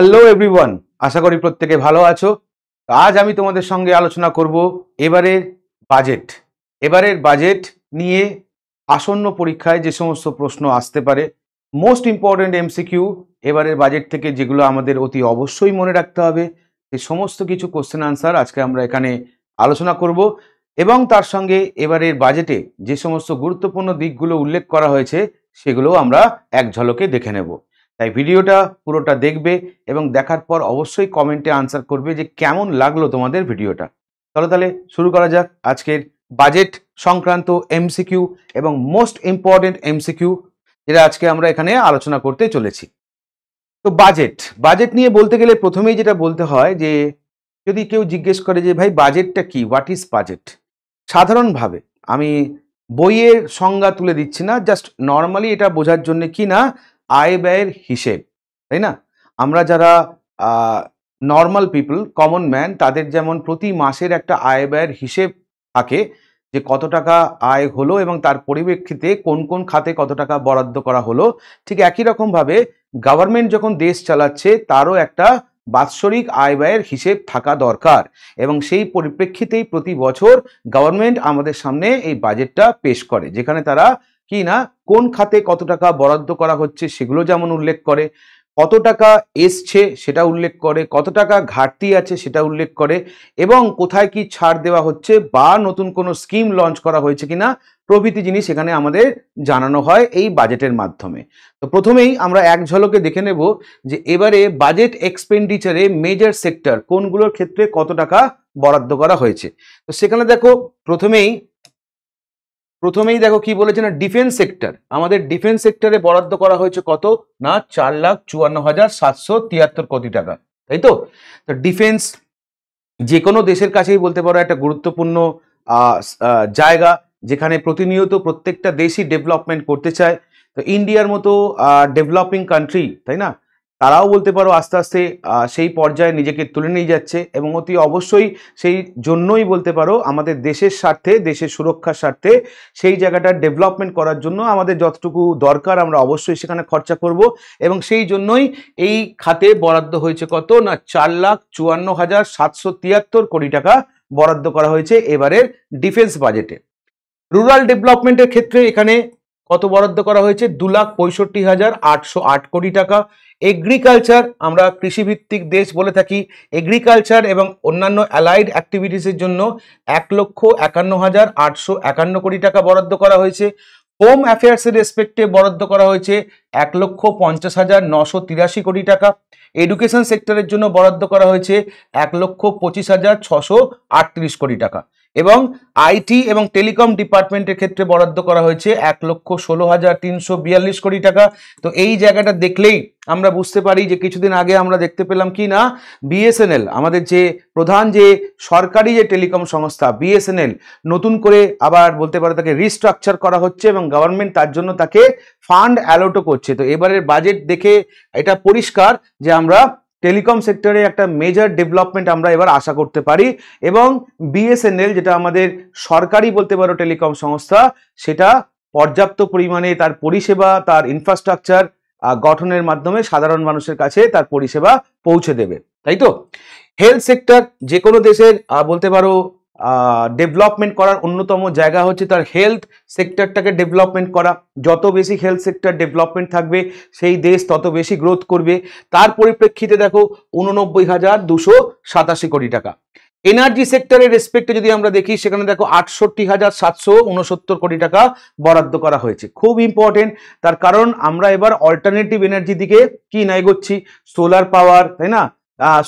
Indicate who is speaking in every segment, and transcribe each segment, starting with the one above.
Speaker 1: Hello everyone আশা করি প্রত্যেকে ভালো আছো আজ আমি তোমাদের সঙ্গে আলোচনা করব এবারের বাজেট এবারের বাজেট নিয়ে আসন্ন পরীক্ষায় যে সমস্ত প্রশ্ন আসতে পারে মোস্ট ইম্পর্ট্যান্ট এমসিকিউ এবারের বাজেট থেকে যেগুলো আমাদের অতি অবশ্যই মনে রাখতে হবে সে সমস্ত কিছু কোশ্চেন আনসার আজকে আমরা এখানে আলোচনা করব এবং তার সঙ্গে এবারের বাজেটে যে সমস্ত গুরুত্বপূর্ণ দিকগুলো উল্লেখ করা হয়েছে সেগুলোও আমরা এক ঝলকে দেখে নেব তাই ভিডিওটা পুরোটা দেখবে এবং দেখার পর অবশ্যই কমেন্টে আনসার করবে যে কেমন লাগলো তোমাদের ভিডিওটা তাহলে তাহলে শুরু করা যাক আজকের বাজেট সংক্রান্ত এমসিকিউ এবং মোস্ট ইম্পর্টেন্ট এমসিকিউ যেটা আজকে আমরা এখানে আলোচনা করতে চলেছি তো বাজেট বাজেট নিয়ে বলতে গেলে প্রথমেই যেটা বলতে হয় যে যদি কেউ জিজ্ঞেস করে যে ভাই বাজেটটা কি হোয়াট ইজ বাজেট সাধারণভাবে আমি বইয়ের সংজ্ঞা তুলে দিচ্ছি না জাস্ট নর্মালি এটা বোঝার জন্য কি না আয় ব্যয়ের হিসেব তাই না আমরা যারা নর্মাল পিপল কমন ম্যান তাদের যেমন প্রতি মাসের একটা আয় ব্যয়ের হিসেব থাকে যে কত টাকা আয় হলো এবং তার পরিপ্রেক্ষিতে কোন কোন খাতে কত টাকা বরাদ্দ করা হলো ঠিক একই রকমভাবে গভর্নমেন্ট যখন দেশ চালাচ্ছে তারও একটা বাৎসরিক আয় ব্যয়ের হিসেব থাকা দরকার এবং সেই পরিপ্রেক্ষিতেই প্রতি বছর গভর্নমেন্ট আমাদের সামনে এই বাজেটটা পেশ করে যেখানে তারা কি না কোন খাতে কত টাকা বরাদ্দ করা হচ্ছে সেগুলো যেমন উল্লেখ করে কত টাকা এসছে সেটা উল্লেখ করে কত টাকা ঘাটতি আছে সেটা উল্লেখ করে এবং কোথায় কি ছাড় দেওয়া হচ্ছে বা নতুন কোনো স্কিম লঞ্চ করা হয়েছে কিনা প্রভৃতি জিনিস এখানে আমাদের জানানো হয় এই বাজেটের মাধ্যমে তো প্রথমেই আমরা এক ঝলকে দেখে নেব যে এবারে বাজেট এক্সপেন্ডিচারে মেজর সেক্টর কোনগুলোর ক্ষেত্রে কত টাকা বরাদ্দ করা হয়েছে তো সেখানে দেখো প্রথমেই প্রথমেই দেখো কি বলেছে না ডিফেন্স সেক্টর আমাদের ডিফেন্স সেক্টরে বরাদ্দ করা হয়েছে কত না চার লাখ চুয়ান্ন হাজার সাতশো তিয়াত্তর কোটি টাকা তাই তো ডিফেন্স যে কোনো দেশের কাছেই বলতে পারো একটা গুরুত্বপূর্ণ জায়গা যেখানে প্রতিনিয়ত প্রত্যেকটা দেশই ডেভেলপমেন্ট করতে চায় তো ইন্ডিয়ার মতো ডেভেলপিং কান্ট্রি তাই না তারাও বলতে পারো আস্তে আস্তে সেই পর্যায়ে নিজেকে তুলে নিয়ে যাচ্ছে এবং অতি অবশ্যই সেই জন্যই বলতে পারো আমাদের দেশের স্বার্থে দেশের সুরক্ষার স্বার্থে সেই জায়গাটা ডেভেলপমেন্ট করার জন্য আমাদের যতটুকু দরকার আমরা অবশ্যই সেখানে খরচা করব এবং সেই জন্যই এই খাতে বরাদ্দ হয়েছে কত না চার লাখ চুয়ান্ন হাজার সাতশো তিয়াত্তর কোটি টাকা বরাদ্দ করা হয়েছে এবারের ডিফেন্স বাজেটে রুরাল ডেভেলপমেন্টের ক্ষেত্রে এখানে কত বরাদ্দ করা হয়েছে দু লাখ পঁয়ষট্টি হাজার আটশো আট কোটি টাকা এগ্রিকালচার আমরা কৃষিভিত্তিক দেশ বলে থাকি এগ্রিকালচার এবং অন্যান্য অ্যালাইড অ্যাক্টিভিটিসের জন্য এক লক্ষ একান্ন হাজার আটশো একান্ন কোটি টাকা বরাদ্দ করা হয়েছে হোম অ্যাফেয়ার্সের রেসপেক্টে বরাদ্দ করা হয়েছে এক লক্ষ পঞ্চাশ হাজার নশো তিরাশি কোটি টাকা এডুকেশন সেক্টরের জন্য বরাদ্দ করা হয়েছে এক লক্ষ পঁচিশ হাজার ছশো আটত্রিশ কোটি টাকা এবং আইটি এবং টেলিকম ডিপার্টমেন্টের ক্ষেত্রে বরাদ্দ করা হয়েছে এক লক্ষ ষোলো হাজার তিনশো বিয়াল্লিশ কোটি টাকা তো এই জায়গাটা দেখলেই আমরা বুঝতে পারি যে কিছুদিন আগে আমরা দেখতে পেলাম কি না বিএসএনএল আমাদের যে প্রধান যে সরকারি যে টেলিকম সংস্থা বিএসএনএল নতুন করে আবার বলতে পারে তাকে রিস্ট্রাকচার করা হচ্ছে এবং গভর্নমেন্ট তার জন্য তাকে ফান্ড অ্যালোটও করছে তো এবারের বাজেট দেখে এটা পরিষ্কার যে আমরা টেলিকম সেক্টরে একটা মেজর ডেভেলপমেন্ট আমরা এবার আশা করতে পারি এবং বিএসএনএল যেটা আমাদের সরকারি বলতে পারো টেলিকম সংস্থা সেটা পর্যাপ্ত পরিমাণে তার পরিষেবা তার ইনফ্রাস্ট্রাকচার গঠনের মাধ্যমে সাধারণ মানুষের কাছে তার পরিষেবা পৌঁছে দেবে তাই তো হেলথ সেক্টর যে কোনো দেশের বলতে পারো ডেভেলপমেন্ট করার অন্যতম জায়গা হচ্ছে তার হেলথ সেক্টরটাকে ডেভেলপমেন্ট করা যত বেশি হেলথ সেক্টর ডেভেলপমেন্ট থাকবে সেই দেশ তত বেশি গ্রোথ করবে তার পরিপ্রেক্ষিতে দেখো উননব্বই হাজার দুশো সাতাশি কোটি টাকা এনার্জি সেক্টরের রেসপেক্টে যদি আমরা দেখি সেখানে দেখো আটষট্টি হাজার সাতশো উনসত্তর কোটি টাকা বরাদ্দ করা হয়েছে খুব ইম্পর্টেন্ট তার কারণ আমরা এবার অল্টারনেটিভ এনার্জি দিকে কি নাই করছি সোলার পাওয়ার তাই না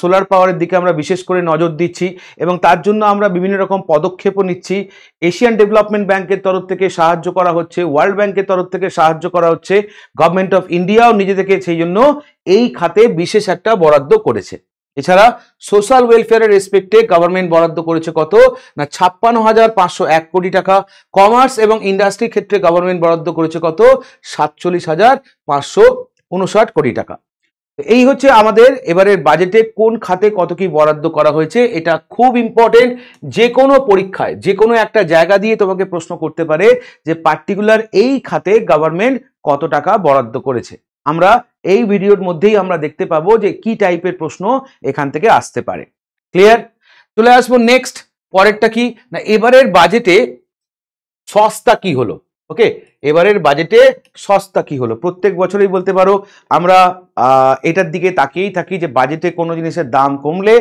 Speaker 1: সোলার পাওয়ারের দিকে আমরা বিশেষ করে নজর দিচ্ছি এবং তার জন্য আমরা বিভিন্ন রকম পদক্ষেপও নিচ্ছি এশিয়ান ডেভেলপমেন্ট ব্যাংকের তরফ থেকে সাহায্য করা হচ্ছে ওয়ার্ল্ড ব্যাংকের তরফ থেকে সাহায্য করা হচ্ছে গভর্নমেন্ট অফ ইন্ডিয়াও নিজে থেকে সেই জন্য এই খাতে বিশেষ একটা বরাদ্দ করেছে এছাড়া সোশ্যাল ওয়েলফেয়ারের রেসপেক্টে গভর্নমেন্ট বরাদ্দ করেছে কত না ছাপ্পান্ন হাজার পাঁচশো এক কোটি টাকা কমার্স এবং ইন্ডাস্ট্রির ক্ষেত্রে গভর্নমেন্ট বরাদ্দ করেছে কত সাতচল্লিশ হাজার পাঁচশো উনষাট কোটি টাকা এই হচ্ছে আমাদের এবারের বাজেটে কোন খাতে কত কি বরাদ্দ করা হয়েছে এটা খুব ইম্পর্টেন্ট যে কোনো পরীক্ষায় যে কোনো একটা জায়গা দিয়ে তোমাকে প্রশ্ন করতে পারে যে পার্টিকুলার এই খাতে গভর্নমেন্ট কত টাকা বরাদ্দ করেছে আমরা এই ভিডিওর মধ্যেই আমরা দেখতে পাবো যে কি টাইপের প্রশ্ন এখান থেকে আসতে পারে ক্লিয়ার চলে আসবো নেক্সট পরেরটা কি না এবারের বাজেটে সস্তা কি হলো ওকে এবারের বাজেটে সস্তা কি হলো প্রত্যেক বছরেই বলতে পারো আমরা এটার দিকে তাকিয়েই থাকি যে বাজেটে কোনো জিনিসের দাম কমলে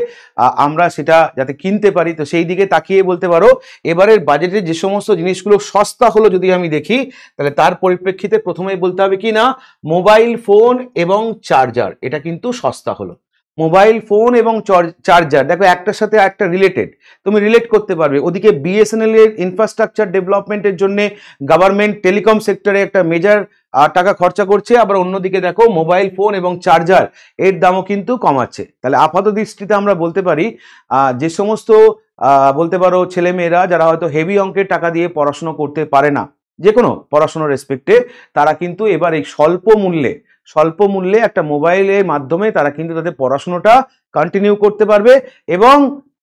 Speaker 1: আমরা সেটা যাতে কিনতে পারি তো সেই দিকে তাকিয়ে বলতে পারো এবারের বাজেটে যে সমস্ত জিনিসগুলো সস্তা হলো যদি আমি দেখি তাহলে তার পরিপ্রেক্ষিতে প্রথমেই বলতে হবে কি না মোবাইল ফোন এবং চার্জার এটা কিন্তু সস্তা হলো মোবাইল ফোন এবং চার্জার দেখো একটার সাথে একটা রিলেটেড তুমি রিলেট করতে পারবে ওদিকে বিএসএনএল এর ইনফ্রাস্ট্রাকচার ডেভেলপমেন্টের জন্য গভর্নমেন্ট টেলিকম সেক্টরে একটা মেজার টাকা খরচা করছে আবার অন্যদিকে দেখো মোবাইল ফোন এবং চার্জার এর দামও কিন্তু কমাচ্ছে তাহলে আপাত দৃষ্টিতে আমরা বলতে পারি যে সমস্ত বলতে পারো ছেলেমেয়েরা যারা হয়তো হেভি অঙ্কের টাকা দিয়ে পড়াশুনো করতে পারে না যে কোনো পড়াশুনোর রেসপেক্টে তারা কিন্তু এবার এই স্বল্প মূল্যে স্বল্প মূল্যে একটা মোবাইলের মাধ্যমে তারা কিন্তু তাদের পড়াশুনোটা কন্টিনিউ করতে পারবে এবং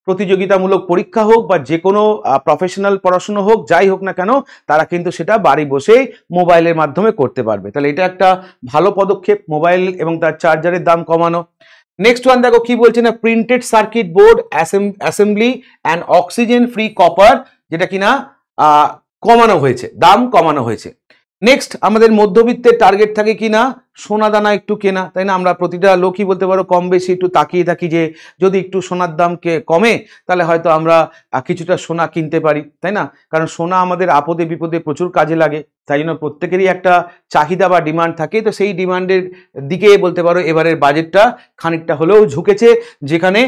Speaker 1: প্রতিযোগিতামূলক পরীক্ষা হোক বা যে কোনো প্রফেশনাল পড়াশুনো হোক যাই হোক না কেন তারা কিন্তু সেটা বাড়ি বসেই মোবাইলের মাধ্যমে করতে পারবে তাহলে এটা একটা ভালো পদক্ষেপ মোবাইল এবং তার চার্জারের দাম কমানো নেক্সট ওয়ান দেখো কি বলছে না printed circuit board assembly and oxygen free copper যেটা কিনা কমানো হয়েছে দাম কমানো হয়েছে নেক্সট আমাদের মধ্যবিত্তের টার্গেট থাকে কি না সোনা দানা একটু কেনা তাই না আমরা প্রতিটা লোকই বলতে পারো কম বেশি একটু তাকিয়ে থাকি যে যদি একটু সোনার দাম কমে তাহলে হয়তো আমরা কিছুটা সোনা কিনতে পারি তাই না কারণ সোনা আমাদের আপদে বিপদে প্রচুর কাজে লাগে তাই জন্য প্রত্যেকেরই একটা চাহিদা বা ডিমান্ড থাকে তো সেই ডিমান্ডের দিকে বলতে পারো এবারের বাজেটটা খানিকটা হলেও ঝুঁকেছে যেখানে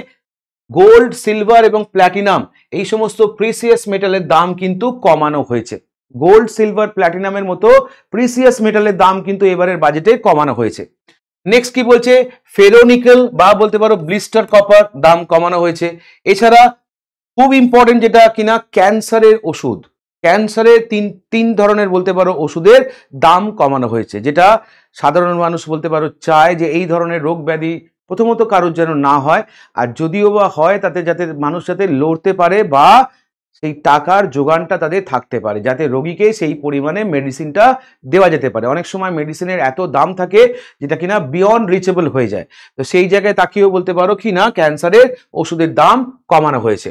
Speaker 1: গোল্ড সিলভার এবং প্ল্যাটিনাম এই সমস্ত প্রিসিয়াস মেটালের দাম কিন্তু কমানো হয়েছে গোল্ড সিলভার প্ল্যাটিনামের মতো প্রিসিয়াস মেটালের দাম কিন্তু এবারের বাজেটে কমানো হয়েছে নেক্সট কি বলছে ফেরোনিকেল বা বলতে পারো ব্লিস্টার কপার দাম কমানো হয়েছে এছাড়া খুব ইম্পর্টেন্ট যেটা কিনা ক্যান্সারের ওষুধ ক্যান্সারের তিন তিন ধরনের বলতে পারো ওষুধের দাম কমানো হয়েছে যেটা সাধারণ মানুষ বলতে পারো চায় যে এই ধরনের রোগ ব্যাধি প্রথমত কারোর যেন না হয় আর যদিও বা হয় তাতে যাতে মানুষ যাতে লড়তে পারে বা সেই টাকার যোগানটা তাদের থাকতে পারে যাতে রোগীকে সেই পরিমাণে মেডিসিনটা দেওয়া যেতে পারে অনেক সময় মেডিসিনের এত দাম থাকে যেটা কিনা বিয়ন্ড রিচেবল হয়ে যায় তো সেই জায়গায় তাকিয়েও বলতে পারো কি না ক্যান্সারের ওষুধের দাম কমানো হয়েছে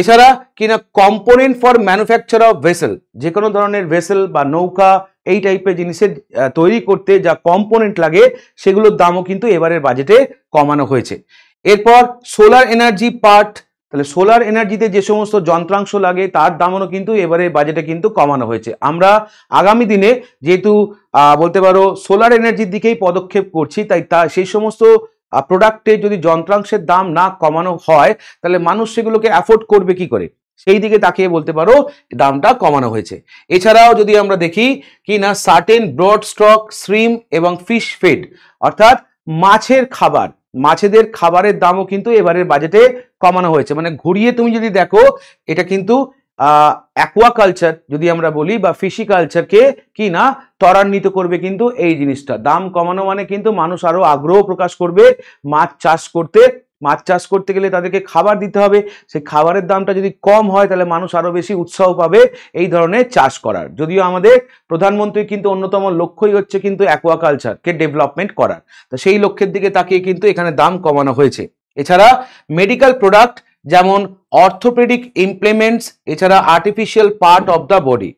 Speaker 1: এছাড়া কিনা component for manufacture of vessel যে কোনো ধরনের ভেসেল বা নৌকা এই টাইপের জিনিসের তৈরি করতে যা কম্পোনেন্ট লাগে সেগুলোর দামও কিন্তু এবারের বাজেটে কমানো হয়েছে এরপর সোলার এনার্জি পার্ট তাহলে সোলার এনার্জিতে যে সমস্ত যন্ত্রাংশ লাগে তার দামও কিন্তু এবারে বাজেটে কিন্তু কমানো হয়েছে আমরা আগামী দিনে যেহেতু বলতে পারো সোলার এনার্জির দিকেই পদক্ষেপ করছি তাই তা সেই সমস্ত প্রোডাক্টে যদি যন্ত্রাংশের দাম না কমানো হয় তাহলে মানুষ সেগুলোকে অ্যাফোর্ড করবে কি করে সেই দিকে তাকিয়ে বলতে পারো দামটা কমানো হয়েছে এছাড়াও যদি আমরা দেখি কি না সার্টেন ব্রড স্টক শ্রিম এবং ফিশ ফেড অর্থাৎ মাছের খাবার মাছেদের খাবারের দামও কিন্তু এবারের বাজেটে কমানো হয়েছে মানে ঘুরিয়ে তুমি যদি দেখো এটা কিন্তু অ্যাকোয়াকালচার যদি আমরা বলি বা ফিশি কালচারকে কি না ত্বরান্বিত করবে কিন্তু এই জিনিসটা দাম কমানো মানে কিন্তু মানুষ আরও আগ্রহ প্রকাশ করবে মাছ চাষ করতে মাছ চাষ করতে গেলে তাদেরকে খাবার দিতে হবে সেই খাবারের দামটা যদি কম হয় তাহলে মানুষ আরও বেশি উৎসাহ পাবে এই ধরনের চাষ করার যদিও আমাদের প্রধানমন্ত্রী কিন্তু অন্যতম লক্ষ্যই হচ্ছে কিন্তু অ্যাকোয়াকালচারকে ডেভেলপমেন্ট করার তো সেই লক্ষ্যের দিকে তাকিয়ে কিন্তু এখানে দাম কমানো হয়েছে এছাড়া মেডিকেল প্রোডাক্ট যেমন অর্থোপেডিক ইমপ্লিমেন্টস এছাড়া artificial part of the body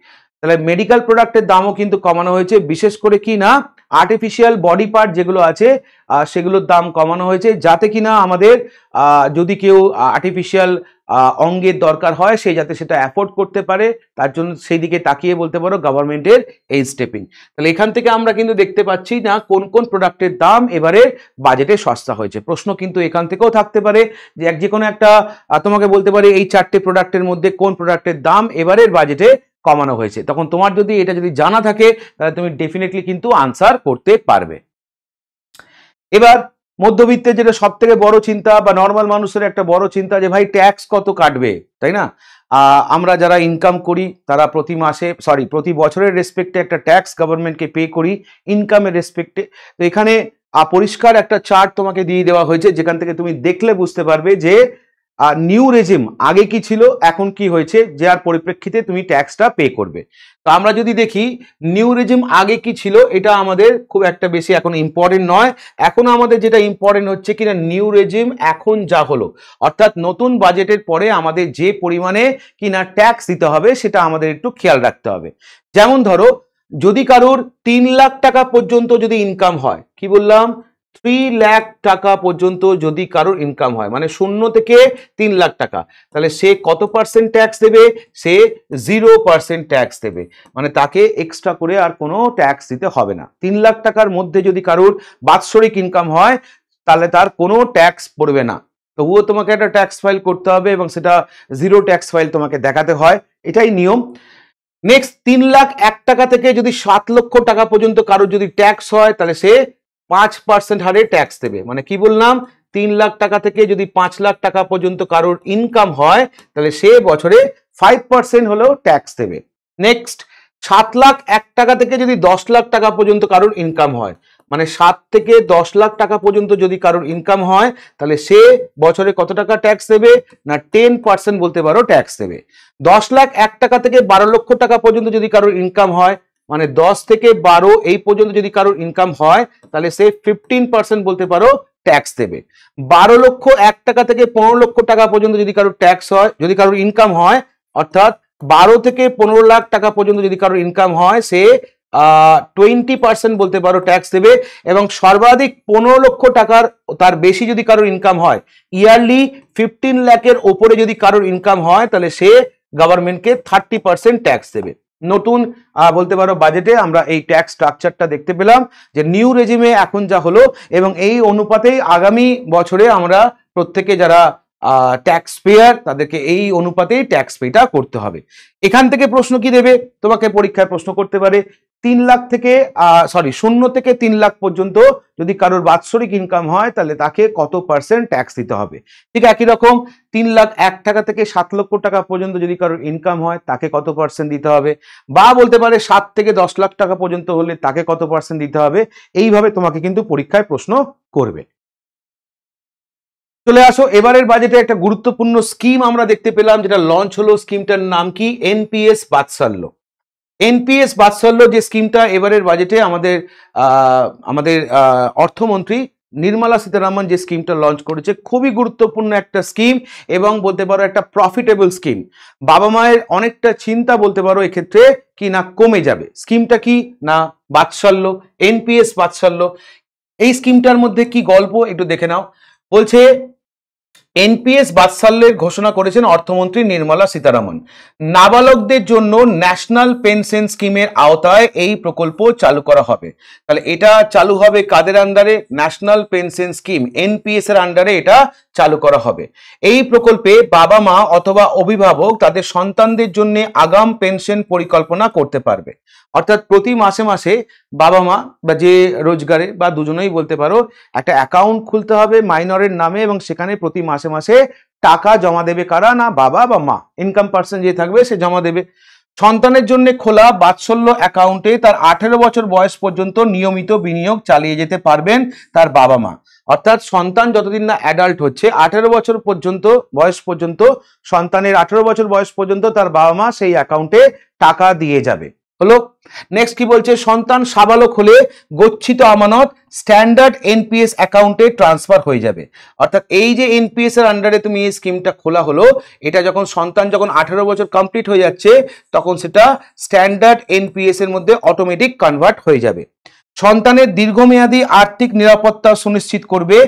Speaker 1: তাহলে মেডিকেল প্রোডাক্টের দামও কিন্তু কমানো হয়েছে বিশেষ করে কি না আর্টিফিশিয়াল বডি পার্ট যেগুলো আছে সেগুলোর দাম কমানো হয়েছে যাতে কিনা আমাদের যদি কেউ আর্টিফিশিয়াল অঙ্গের দরকার হয় সে যাতে সেটা অ্যাফোর্ড করতে পারে তার জন্য সেই দিকে তাকিয়ে বলতে পারো গভর্নমেন্টের এই স্টেপিং তাহলে এখান থেকে আমরা কিন্তু দেখতে পাচ্ছি না কোন কোন প্রোডাক্টের দাম এবারে বাজেটে সস্তা হয়েছে প্রশ্ন কিন্তু এখান থেকেও থাকতে পারে যে এক যে কোনো একটা তোমাকে বলতে পারে এই চারটে প্রোডাক্টের মধ্যে কোন প্রোডাক্টের দাম এবারের বাজেটে কমানো হয়েছে তখন তোমার যদি এটা যদি জানা থাকে তাহলে তুমি ডেফিনেটলি কিন্তু আনসার করতে পারবে এবার মধ্যবিত্তের যেটা সব থেকে বড় চিন্তা বা নর্মাল মানুষের একটা বড় চিন্তা যে ভাই ট্যাক্স কত কাটবে তাই না আমরা যারা ইনকাম করি তারা প্রতি মাসে সরি প্রতি বছরের রেসপেক্টে একটা ট্যাক্স গভর্নমেন্টকে পে করি ইনকামের রেসপেক্টে তো এখানে পরিষ্কার একটা চার্ট তোমাকে দিয়ে দেওয়া হয়েছে যেখান থেকে তুমি দেখলে বুঝতে পারবে যে আর নিউ রেজিম আগে কি ছিল এখন কি হয়েছে যে আর পরিপ্রেক্ষিতে তুমি ট্যাক্সটা পে করবে তো আমরা যদি দেখি নিউ রেজিম আগে কি ছিল এটা আমাদের খুব একটা বেশি এখন ইম্পর্টেন্ট নয় এখন আমাদের যেটা ইম্পর্টেন্ট হচ্ছে কিনা নিউ রেজিম এখন যা হলো অর্থাৎ নতুন বাজেটের পরে আমাদের যে পরিমাণে কিনা ট্যাক্স দিতে হবে সেটা আমাদের একটু খেয়াল রাখতে হবে যেমন ধরো যদি কারোর তিন লাখ টাকা পর্যন্ত যদি ইনকাম হয় কি বললাম থ্রি লাখ টাকা পর্যন্ত যদি কারোর ইনকাম হয় মানে শূন্য থেকে তিন লাখ টাকা তাহলে সে কত পার্সেন্ট ট্যাক্স দেবে সে জিরো পার্সেন্ট ট্যাক্স দেবে মানে তাকে এক্সট্রা করে আর কোনো ট্যাক্স দিতে হবে না তিন লাখ টাকার মধ্যে যদি কারোর বাৎসরিক ইনকাম হয় তাহলে তার কোনো ট্যাক্স পড়বে না তবুও তোমাকে একটা ট্যাক্স ফাইল করতে হবে এবং সেটা জিরো ট্যাক্স ফাইল তোমাকে দেখাতে হয় এটাই নিয়ম নেক্সট তিন লাখ এক টাকা থেকে যদি সাত লক্ষ টাকা পর্যন্ত কারোর যদি ট্যাক্স হয় তাহলে সে পাঁচ পার্সেন্ট হারে ট্যাক্স দেবে মানে কি বললাম তিন লাখ টাকা থেকে যদি পাঁচ লাখ টাকা পর্যন্ত কারোর ইনকাম হয় তাহলে সে বছরে ফাইভ পার্সেন্ট হলেও ট্যাক্স দেবে নেক্সট সাত লাখ এক টাকা থেকে যদি দশ লাখ টাকা পর্যন্ত কারোর ইনকাম হয় মানে সাত থেকে দশ লাখ টাকা পর্যন্ত যদি কারোর ইনকাম হয় তাহলে সে বছরে কত টাকা ট্যাক্স দেবে না টেন পার্সেন্ট বলতে পারো ট্যাক্স দেবে দশ লাখ এক টাকা থেকে বারো লক্ষ টাকা পর্যন্ত যদি কারোর ইনকাম হয় মানে দশ থেকে বারো এই পর্যন্ত যদি কারোর ইনকাম হয় তাহলে সে ফিফটিন পার্সেন্ট বলতে পারো ট্যাক্স দেবে বারো লক্ষ এক টাকা থেকে পনেরো লক্ষ টাকা পর্যন্ত যদি কারোর ট্যাক্স হয় যদি কারোর ইনকাম হয় অর্থাৎ বারো থেকে পনেরো লাখ টাকা পর্যন্ত যদি কারোর ইনকাম হয় সে টোয়েন্টি পার্সেন্ট বলতে পারো ট্যাক্স দেবে এবং সর্বাধিক পনেরো লক্ষ টাকার তার বেশি যদি কারোর ইনকাম হয় ইয়ারলি ফিফটিন ল্যাকের ওপরে যদি কারোর ইনকাম হয় তাহলে সে গভর্নমেন্টকে থার্টি পার্সেন্ট ট্যাক্স দেবে নতুন বলতে পারো বাজেটে আমরা এই ট্যাক্স স্ট্রাকচারটা দেখতে পেলাম যে নিউ রেজিমে এখন যা হলো এবং এই অনুপাতেই আগামী বছরে আমরা প্রত্যেকে যারা ট্যাক্স পেয়ার তাদেরকে এই অনুপাতেই ট্যাক্স পেটা করতে হবে এখান থেকে প্রশ্ন কি দেবে তোমাকে পরীক্ষায় প্রশ্ন করতে পারে তিন লাখ থেকে সরি শূন্য থেকে তিন লাখ পর্যন্ত যদি কারোর বাৎসরিক ইনকাম হয় তাহলে তাকে কত পার্সেন্ট ট্যাক্স দিতে হবে ঠিক একই রকম তিন লাখ এক টাকা থেকে সাত লক্ষ টাকা পর্যন্ত যদি কারোর ইনকাম হয় তাকে কত পার্সেন্ট দিতে হবে বা বলতে পারে সাত থেকে দশ লাখ টাকা পর্যন্ত হলে তাকে কত পার্সেন্ট দিতে হবে এইভাবে তোমাকে কিন্তু পরীক্ষায় প্রশ্ন করবে চলে আসো এবারের বাজেটে একটা গুরুত্বপূর্ণ স্কিম আমরা দেখতে পেলাম যেটা লঞ্চ হলো স্কিমটার নাম কি এনপিএস বাৎসল্য এনপিএস বাৎসল্য যে স্কিমটা এবারের বাজেটে আমাদের আমাদের অর্থমন্ত্রী নির্মলা সীতারামন যে স্কিমটা লঞ্চ করেছে খুবই গুরুত্বপূর্ণ একটা স্কিম এবং বলতে পারো একটা প্রফিটেবল স্কিম বাবা মায়ের অনেকটা চিন্তা বলতে পারো এক্ষেত্রে কি না কমে যাবে স্কিমটা কি না বাৎসল্য এনপিএস বাৎসল্য এই স্কিমটার মধ্যে কি গল্প একটু দেখে নাও বলছে এনপিএস বাৎসাল্যের ঘোষণা করেছেন অর্থমন্ত্রী নির্মলা সীতারামন নাবালকদের জন্য ন্যাশনাল পেনশন স্কিমের আওতায় এই প্রকল্প চালু করা হবে তাহলে এটা চালু হবে কাদের আন্ডারে ন্যাশনাল পেনশন স্কিম এনপিএস এর আন্ডারে এটা চালু করা হবে এই প্রকল্পে বাবা মা অথবা অভিভাবক তাদের সন্তানদের জন্য আগাম পেনশন পরিকল্পনা করতে পারবে অর্থাৎ প্রতি মাসে মাসে বাবা মা বা যে রোজগারে বা দুজনেই বলতে পারো একটা অ্যাকাউন্ট খুলতে হবে মাইনরের নামে এবং সেখানে প্রতি মাসে মাসে মাসে টাকা জমা দেবে কারা না বাবা বা মা ইনকাম পার্সন যে থাকবে সে জমা দেবে সন্তানের জন্য খোলা বাৎসল্য অ্যাকাউন্টে তার আঠেরো বছর বয়স পর্যন্ত নিয়মিত বিনিয়োগ চালিয়ে যেতে পারবেন তার বাবা মা অর্থাৎ সন্তান যতদিন না অ্যাডাল্ট হচ্ছে আঠেরো বছর পর্যন্ত বয়স পর্যন্ত সন্তানের আঠেরো বছর বয়স পর্যন্ত তার বাবা মা সেই অ্যাকাউন্টে টাকা দিয়ে যাবে হলো নেক্সট কি বলছে সন্তান সাবালক হলে গচ্ছিত আমানত স্ট্যান্ডার্ড এনপিএস অ্যাকাউন্টে ট্রান্সফার হয়ে যাবে অর্থাৎ এই যে এনপিএস এর আন্ডারে তুমি এই স্কিমটা খোলা হলো এটা যখন সন্তান যখন আঠেরো বছর কমপ্লিট হয়ে যাচ্ছে তখন সেটা স্ট্যান্ডার্ড এনপিএস এর মধ্যে অটোমেটিক কনভার্ট হয়ে যাবে সন্তানের দীর্ঘমেয়াদী আর্থিক নিরাপত্তা সুনিশ্চিত করবে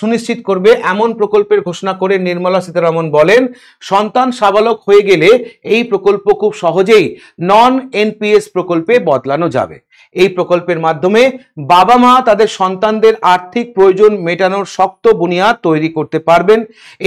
Speaker 1: সুনিশ্চিত করবে এমন প্রকল্পের ঘোষণা করে নির্মলা সীতারামন বলেন সন্তান সাবালক হয়ে গেলে এই প্রকল্প খুব সহজেই নন এনপিএস প্রকল্পে বদলানো যাবে এই প্রকল্পের মাধ্যমে বাবা মা তাদের সন্তানদের আর্থিক প্রয়োজন মেটানোর শক্ত বুনিয়াদ তৈরি করতে পারবেন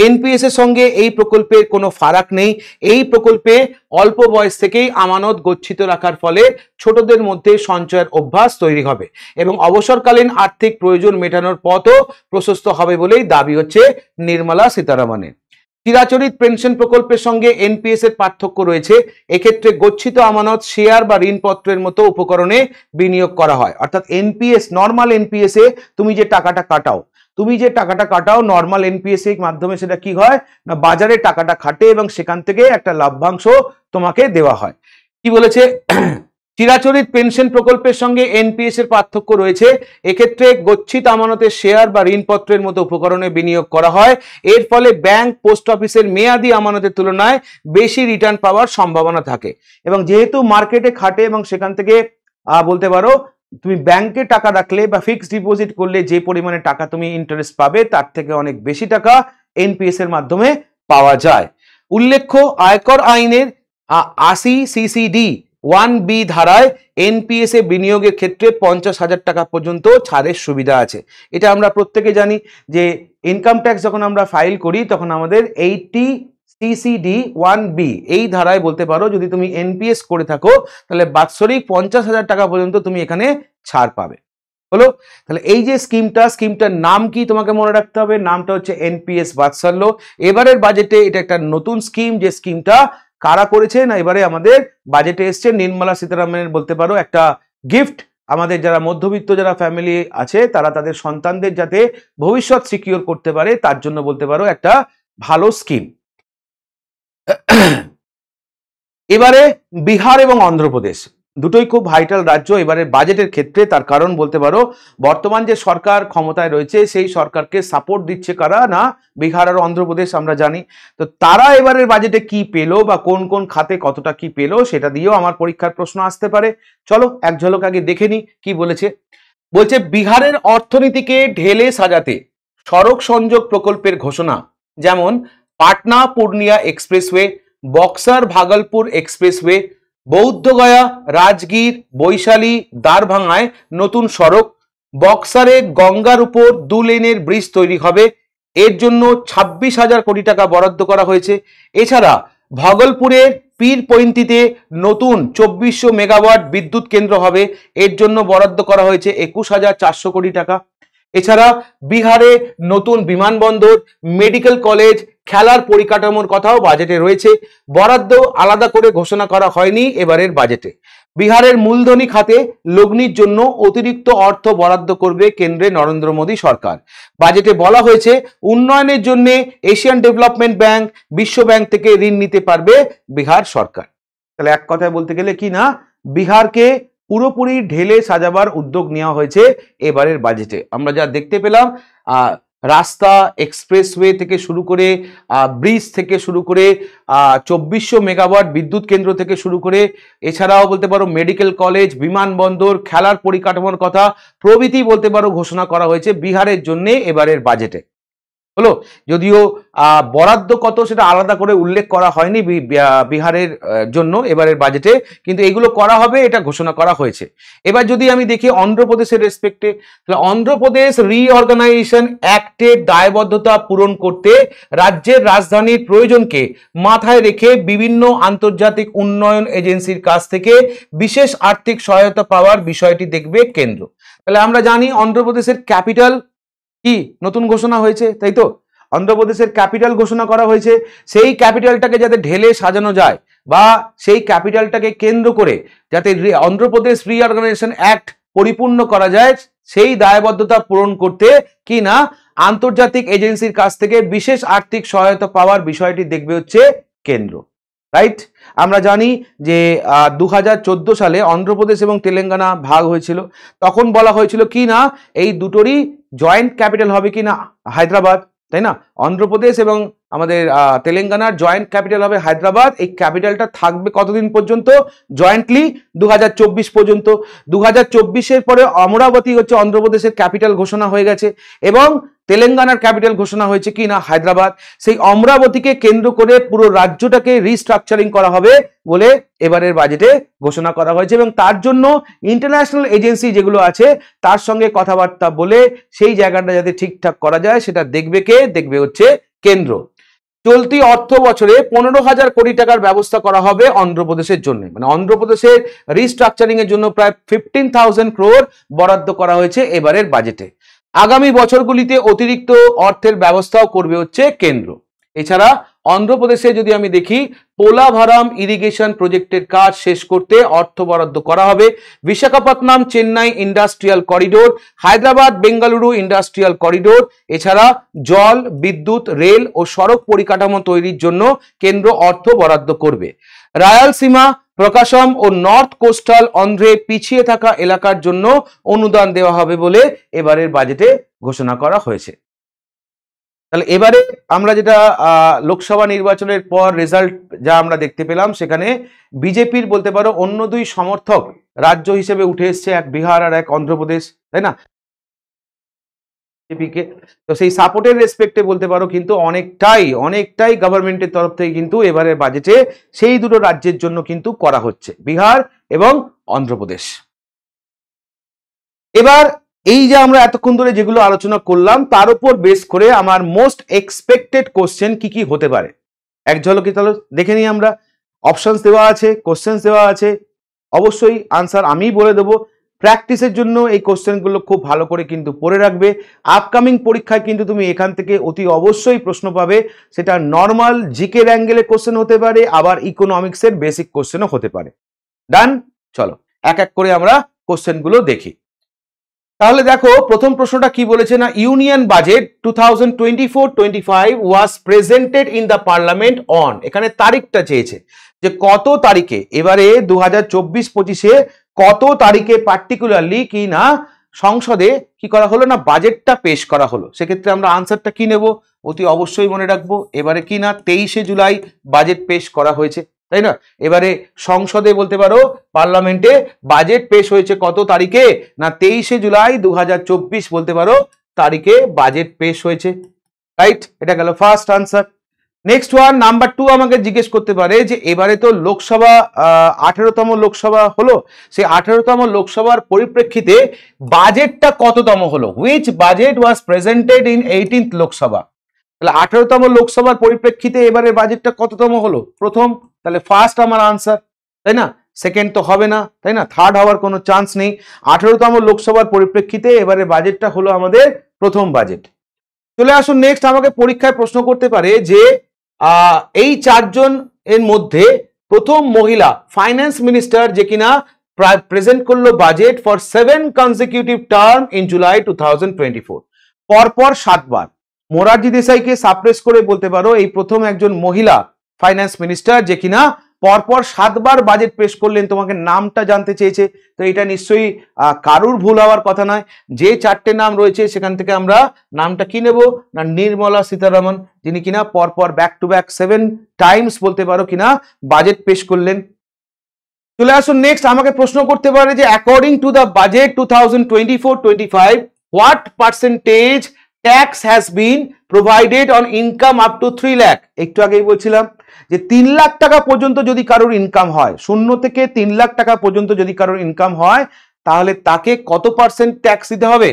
Speaker 1: এনপিএস এর সঙ্গে এই প্রকল্পের কোনো ফারাক নেই এই প্রকল্পে অল্প বয়স থেকেই আমানত গচ্ছিত রাখার ফলে ছোটদের মধ্যে সঞ্চয়ের অভ্যাস তৈরি হবে এবং অবসরকালীন আর্থিক প্রয়োজন মেটানোর পথও প্রশস্ত হবে বলেই দাবি হচ্ছে নির্মলা সীতারামনের চিরাচরিত পেনশন প্রকল্পের সঙ্গে এনপিএস এর পার্থক্য রয়েছে এক্ষেত্রে গচ্ছিত আমানত শেয়ার বা ঋণপত্রের মতো উপকরণে বিনিয়োগ করা হয় অর্থাৎ এনপিএস নর্মাল এনপিএস এ তুমি যে টাকাটা কাটাও তুমি যে টাকাটা কাটাও নর্মাল এনপিএস এর মাধ্যমে সেটা কি হয় না বাজারে টাকাটা খাটে এবং সেখান থেকে একটা লাভ্যাংশ তোমাকে দেওয়া হয় কি বলেছে চিরাচরিত পেনশন প্রকল্পের সঙ্গে এনপিএস এর পার্থক্য রয়েছে এক্ষেত্রে গচ্ছিত আমানতের শেয়ার বা ঋণপত্রের মতো উপকরণে বিনিয়োগ করা হয় এর ফলে ব্যাংক পোস্ট অফিসের মেয়াদি আমানতের তুলনায় বেশি রিটার্ন পাওয়ার সম্ভাবনা থাকে এবং যেহেতু মার্কেটে খাটে এবং সেখান থেকে বলতে পারো তুমি ব্যাংকে টাকা রাখলে বা ফিক্সড ডিপোজিট করলে যে পরিমাণে টাকা তুমি ইন্টারেস্ট পাবে তার থেকে অনেক বেশি টাকা এনপিএস এর মাধ্যমে পাওয়া যায় উল্লেখ্য আয়কর আইনের আশি সিসিডি ওয়ান বি ধারায় এনপিএস এ বিনিয়োগের ক্ষেত্রে পঞ্চাশ হাজার টাকা পর্যন্ত ছাড়ের সুবিধা আছে এটা আমরা প্রত্যেকে জানি যে ইনকাম ট্যাক্স যখন আমরা ফাইল করি তখন আমাদের এইটি সিসিডি ওয়ান বি এই ধারায় বলতে পারো যদি তুমি এনপিএস করে থাকো তাহলে বাৎসরিক পঞ্চাশ হাজার টাকা পর্যন্ত তুমি এখানে ছাড় পাবে হলো তাহলে এই যে স্কিমটা স্কিমটার নাম কি তোমাকে মনে রাখতে হবে নামটা হচ্ছে এনপিএস বাৎসাল্য এবারের বাজেটে এটা একটা নতুন স্কিম যে স্কিমটা কারা করেছে না এবারে আমাদের বাজেটে এসছে নির্মলা সীতারামনের বলতে পারো একটা গিফট আমাদের যারা মধ্যবিত্ত যারা ফ্যামিলি আছে তারা তাদের সন্তানদের যাতে ভবিষ্যৎ সিকিওর করতে পারে তার জন্য বলতে পারো একটা ভালো স্কিম এবারে বিহার এবং অন্ধ্রপ্রদেশ দুটোই খুব ভাইটাল রাজ্য এবারের বাজেটের ক্ষেত্রে তার কারণ বলতে পারো বর্তমান যে সরকার ক্ষমতায় রয়েছে সেই সরকারকে সাপোর্ট দিচ্ছে কারা না বিহার আর অন্ধ্রপ্রদেশ আমরা জানি তো তারা এবারের বাজেটে কি পেলো বা কোন কোন খাতে কতটা কি পেলো সেটা দিয়েও আমার পরীক্ষার প্রশ্ন আসতে পারে চলো এক ঝলক আগে দেখে নি কি বলেছে বলছে বিহারের অর্থনীতিকে ঢেলে সাজাতে সড়ক সংযোগ প্রকল্পের ঘোষণা যেমন পাটনা পূর্ণিয়া এক্সপ্রেসওয়ে বক্সার ভাগলপুর এক্সপ্রেসওয়ে বৌদ্ধগয়া রাজগীর বৈশালী দ্বারভাঙায় নতুন সড়ক বক্সারে গঙ্গার উপর দু লেনের ব্রিজ তৈরি হবে এর জন্য ছাব্বিশ হাজার কোটি টাকা বরাদ্দ করা হয়েছে এছাড়া ভাগলপুরের পীর পৈন্তিতে নতুন চব্বিশশো মেগাওয়াট বিদ্যুৎ কেন্দ্র হবে এর জন্য বরাদ্দ করা হয়েছে একুশ হাজার চারশো কোটি টাকা এছাড়া বিহারে নতুন বিমানবন্দর মেডিকেল কলেজ খেলার পরিকাঠামোর কথাও বাজেটে রয়েছে বরাদ্দ আলাদা করে ঘোষণা করা হয়নি এবারের বাজেটে বিহারের মূলধনী খাতে লগ্নির জন্য অতিরিক্ত অর্থ বরাদ্দ করবে কেন্দ্রে নরেন্দ্র মোদী সরকার বাজেটে বলা হয়েছে উন্নয়নের জন্য এশিয়ান ডেভেলপমেন্ট ব্যাংক বিশ্বব্যাংক থেকে ঋণ নিতে পারবে বিহার সরকার তাহলে এক কথায় বলতে গেলে কি না বিহারকে পুরোপুরি ঢেলে সাজাবার উদ্যোগ নেওয়া হয়েছে এবারের বাজেটে আমরা যা দেখতে পেলাম রাস্তা এক্সপ্রেসওয়ে থেকে শুরু করে ব্রিজ থেকে শুরু করে চব্বিশশো মেগাওয়াট বিদ্যুৎ কেন্দ্র থেকে শুরু করে এছাড়াও বলতে পারো মেডিকেল কলেজ বিমানবন্দর খেলার পরিকাঠামোর কথা প্রভৃতি বলতে পারো ঘোষণা করা হয়েছে বিহারের জন্যে এবারের বাজেটে হলো যদিও বরাদ্দ কত সেটা আলাদা করে উল্লেখ করা হয়নি বিহারের জন্য এবারের বাজেটে কিন্তু এগুলো করা হবে এটা ঘোষণা করা হয়েছে এবার যদি আমি দেখি অন্ধ্রপ্রদেশের রেসপেক্টে তাহলে অন্ধ্রপ্রদেশ রিঅর্গানাইজেশন অ্যাক্টের দায়বদ্ধতা পূরণ করতে রাজ্যের রাজধানীর প্রয়োজনকে মাথায় রেখে বিভিন্ন আন্তর্জাতিক উন্নয়ন এজেন্সির কাছ থেকে বিশেষ আর্থিক সহায়তা পাওয়ার বিষয়টি দেখবে কেন্দ্র তাহলে আমরা জানি অন্ধ্রপ্রদেশের ক্যাপিটাল কি নতুন ঘোষণা হয়েছে তাই তো অন্ধ্রপ্রদেশের ক্যাপিটাল ঘোষণা করা হয়েছে সেই ক্যাপিটালটাকে যাতে ঢেলে সাজানো যায় বা সেই ক্যাপিটালটাকে কেন্দ্র করে যাতে অন্ধ্রপ্রদেশ অর্গানাইজেশন অ্যাক্ট পরিপূর্ণ করা যায় সেই দায়বদ্ধতা পূরণ করতে কি না আন্তর্জাতিক এজেন্সির কাছ থেকে বিশেষ আর্থিক সহায়তা পাওয়ার বিষয়টি দেখবে হচ্ছে কেন্দ্র রাইট আমরা জানি যে দু সালে অন্ধ্রপ্রদেশ এবং তেলেঙ্গানা ভাগ হয়েছিল তখন বলা হয়েছিল কি না এই দুটোরই জয়েন্ট ক্যাপিটাল হবে কি না হায়দ্রাবাদ তাই না অন্ধ্রপ্রদেশ এবং আমাদের তেলেঙ্গানার জয়েন্ট ক্যাপিটাল হবে হায়দ্রাবাদ এই ক্যাপিটালটা থাকবে কতদিন পর্যন্ত জয়েন্টলি দু পর্যন্ত দু হাজার পরে অমরাবতী হচ্ছে অন্ধ্রপ্রদেশের ক্যাপিটাল ঘোষণা হয়ে গেছে এবং তেলেঙ্গানার ক্যাপিটাল ঘোষণা হয়েছে কি না হায়দ্রাবাদ সেই অমরাবতীকে কেন্দ্র করে পুরো রাজ্যটাকে রিস্ট্রাকচারিং করা হবে বলে এবারের বাজেটে ঘোষণা করা হয়েছে এবং তার জন্য ইন্টারন্যাশনাল এজেন্সি যেগুলো আছে তার সঙ্গে কথাবার্তা বলে সেই জায়গাটা যাতে ঠিকঠাক করা যায় সেটা দেখবে কে দেখবে হচ্ছে কেন্দ্র চলতি অর্থ বছরে পনেরো হাজার কোটি টাকার ব্যবস্থা করা হবে অন্ধ্রপ্রদেশের জন্য মানে অন্ধ্রপ্রদেশের রিস্ট্রাকচারিং এর জন্য প্রায় ফিফটিন থাউজেন্ড ক্রোর বরাদ্দ করা হয়েছে এবারের বাজেটে আগামী বছরগুলিতে অতিরিক্ত অর্থের ব্যবস্থাও করবে হচ্ছে কেন্দ্র এছাড়া অন্ধ্রপ্রদেশে যদি আমি দেখি পোলাভারাম ইরিগেশন প্রজেক্টের কাজ শেষ করতে অর্থ বরাদ্দ করা হবে Visakhapatnam Chennai industrial corridor Hyderabad Bengaluru industrial corridor এছাড়া জল বিদ্যুৎ রেল ও সড়ক পরিকাঠামো তৈরির জন্য কেন্দ্র অর্থ বরাদ্দ করবে রায়ালসীমা প্রকাশম ও নর্থ কোস্টাল অন্ধ্রে পিছিয়ে থাকা এলাকার জন্য অনুদান দেওয়া হবে বলে এবারের বাজেটে ঘোষণা করা হয়েছে তাহলে এবারে আমরা যেটা লোকসভা নির্বাচনের পর রেজাল্ট যা আমরা দেখতে পেলাম সেখানে বিজেপির বলতে পারো অন্য দুই সমর্থক রাজ্য হিসেবে উঠে এসছে এক বিহার আর এক অন্ধ্রপ্রদেশ তাই না বিজেপিকে তো সেই সাপোর্টের রেসপেক্টে বলতে পারো কিন্তু অনেকটাই অনেকটাই গভর্নমেন্টের তরফ থেকে কিন্তু এবারের বাজেটে সেই দুটো রাজ্যের জন্য কিন্তু করা হচ্ছে বিহার এবং অন্ধ্রপ্রদেশ এবার এই যে আমরা এতক্ষণ ধরে যেগুলো আলোচনা করলাম তার উপর বেস করে আমার মোস্ট এক্সপেক্টেড কোশ্চেন কি কি হতে পারে এক ঝলকে তাহলে দেখে নিই আমরা অপশানস দেওয়া আছে কোশ্চেন্স দেওয়া আছে অবশ্যই আনসার আমিই বলে দেবো প্র্যাকটিসের জন্য এই কোশ্চেনগুলো খুব ভালো করে কিন্তু পড়ে রাখবে আপকামিং পরীক্ষায় কিন্তু তুমি এখান থেকে অতি অবশ্যই প্রশ্ন পাবে সেটা নর্মাল জিকের অ্যাঙ্গেলে কোশ্চেন হতে পারে আবার ইকোনমিক্সের বেসিক কোশ্চেনও হতে পারে ডান চলো এক এক করে আমরা কোশ্চেনগুলো দেখি তাহলে দেখো প্রথম প্রশ্নটা কি বলেছে না union budget two thousand was presented in the parliament on এখানে তারিখটা চেয়েছে যে কত তারিখে এবারে দু হাজার চব্বিশ পঁচিশে কত তারিখে পার্টিকুলারলি কি না সংসদে কি করা হলো না বাজেটটা পেশ করা হলো সেক্ষেত্রে আমরা আনসারটা কি নেব অতি অবশ্যই মনে রাখবো এবারে কি না তেইশে জুলাই বাজেট পেশ করা হয়েছে তাই না এবারে সংসদে বলতে পারো পার্লামেন্টে বাজেট পেশ হয়েছে কত তারিখে না তেইশে জুলাই দু বলতে পারো তারিখে বাজেট পেশ হয়েছে রাইট এটা গেল first answer next one number two আমাকে জিজ্ঞেস করতে পারে যে এবারে তো লোকসভা আঠেরোতম লোকসভা হলো সেই আঠেরোতম লোকসভার পরিপ্রেক্ষিতে বাজেটটা কততম হলো which budget was presented in eighteen Lok Sabha তাহলে আঠারোতম লোকসভার পরিপ্রেক্ষিতে এবারের বাজেটটা কততম হলো প্রথম তাহলে ফার্স্ট আমার আনসার তাই না সেকেন্ড তো হবে না তাই না থার্ড হওয়ার কোনো চান্স নেই আঠারোতম লোকসভার পরিপ্রেক্ষিতে এবারে বাজেটটা হলো আমাদের প্রথম বাজেট চলে আসুন নেক্সট আমাকে পরীক্ষায় প্রশ্ন করতে পারে যে এই চারজন এর মধ্যে প্রথম মহিলা ফাইন্যান্স মিনিস্টার যে কিনা প্রেজেন্ট করলো budget for seven consecutive term in July two thousand twenty four পরপর সাতবার মোরারজি দেশাইকে সাপ্রেস করে বলতে পারো এই প্রথম একজন মহিলা ফাইন্যান্স মিনিস্টার যে কিনা পরপর সাতবার বাজেট পেশ করলেন তোমাকে নামটা জানতে চেয়েছে তো এটা নিশ্চয়ই কারুর ভুল হওয়ার কথা নয় যে চারটে নাম রয়েছে সেখান থেকে আমরা নামটা কি নেব না নির্মলা সীতারামন যিনি কিনা পরপর back to back seven times বলতে পারো কিনা বাজেট পেশ করলেন চলে আসুন নেক্সট আমাকে প্রশ্ন করতে পারে যে according to the budget two thousand twenty four twenty five what percentage tax has been provided on income up to three lakh একটু আগেই বলছিলাম যে তিন লাখ টাকা পর্যন্ত যদি কারোর ইনকাম হয় শূন্য থেকে তিন লাখ টাকা পর্যন্ত যদি কারোর ইনকাম হয় তাহলে তাকে কত পার্সেন্ট ট্যাক্স দিতে হবে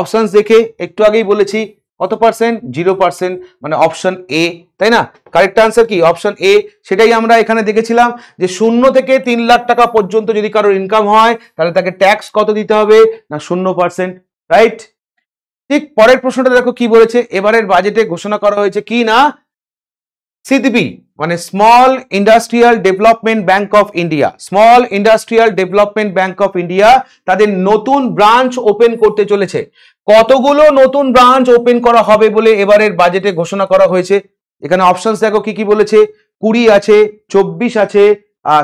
Speaker 1: অপশান দেখে একটু আগেই বলেছি কত পার্সেন্ট জিরো পার্সেন্ট মানে অপশন এ তাই না কারেক্ট আনসার কি অপশন এ সেটাই আমরা এখানে দেখেছিলাম যে শূন্য থেকে তিন লাখ টাকা পর্যন্ত যদি কারোর ইনকাম হয় তাহলে তাকে ট্যাক্স কত দিতে হবে না শূন্য পার্সেন্ট রাইট ঠিক পরের প্রশ্নটা দেখো কি বলেছে এবারের বাজেটে ঘোষণা করা হয়েছে কি না সিডিবি মানে small industrial development bank of India small industrial development bank of India তাদের নতুন ব্রাঞ্চ ওপেন করতে চলেছে কতগুলো নতুন ব্রাঞ্চ ওপেন করা হবে বলে এবারের বাজেটে ঘোষণা করা হয়েছে এখানে অপশনস দেখো কি কি বলেছে কুড়ি আছে চব্বিশ আছে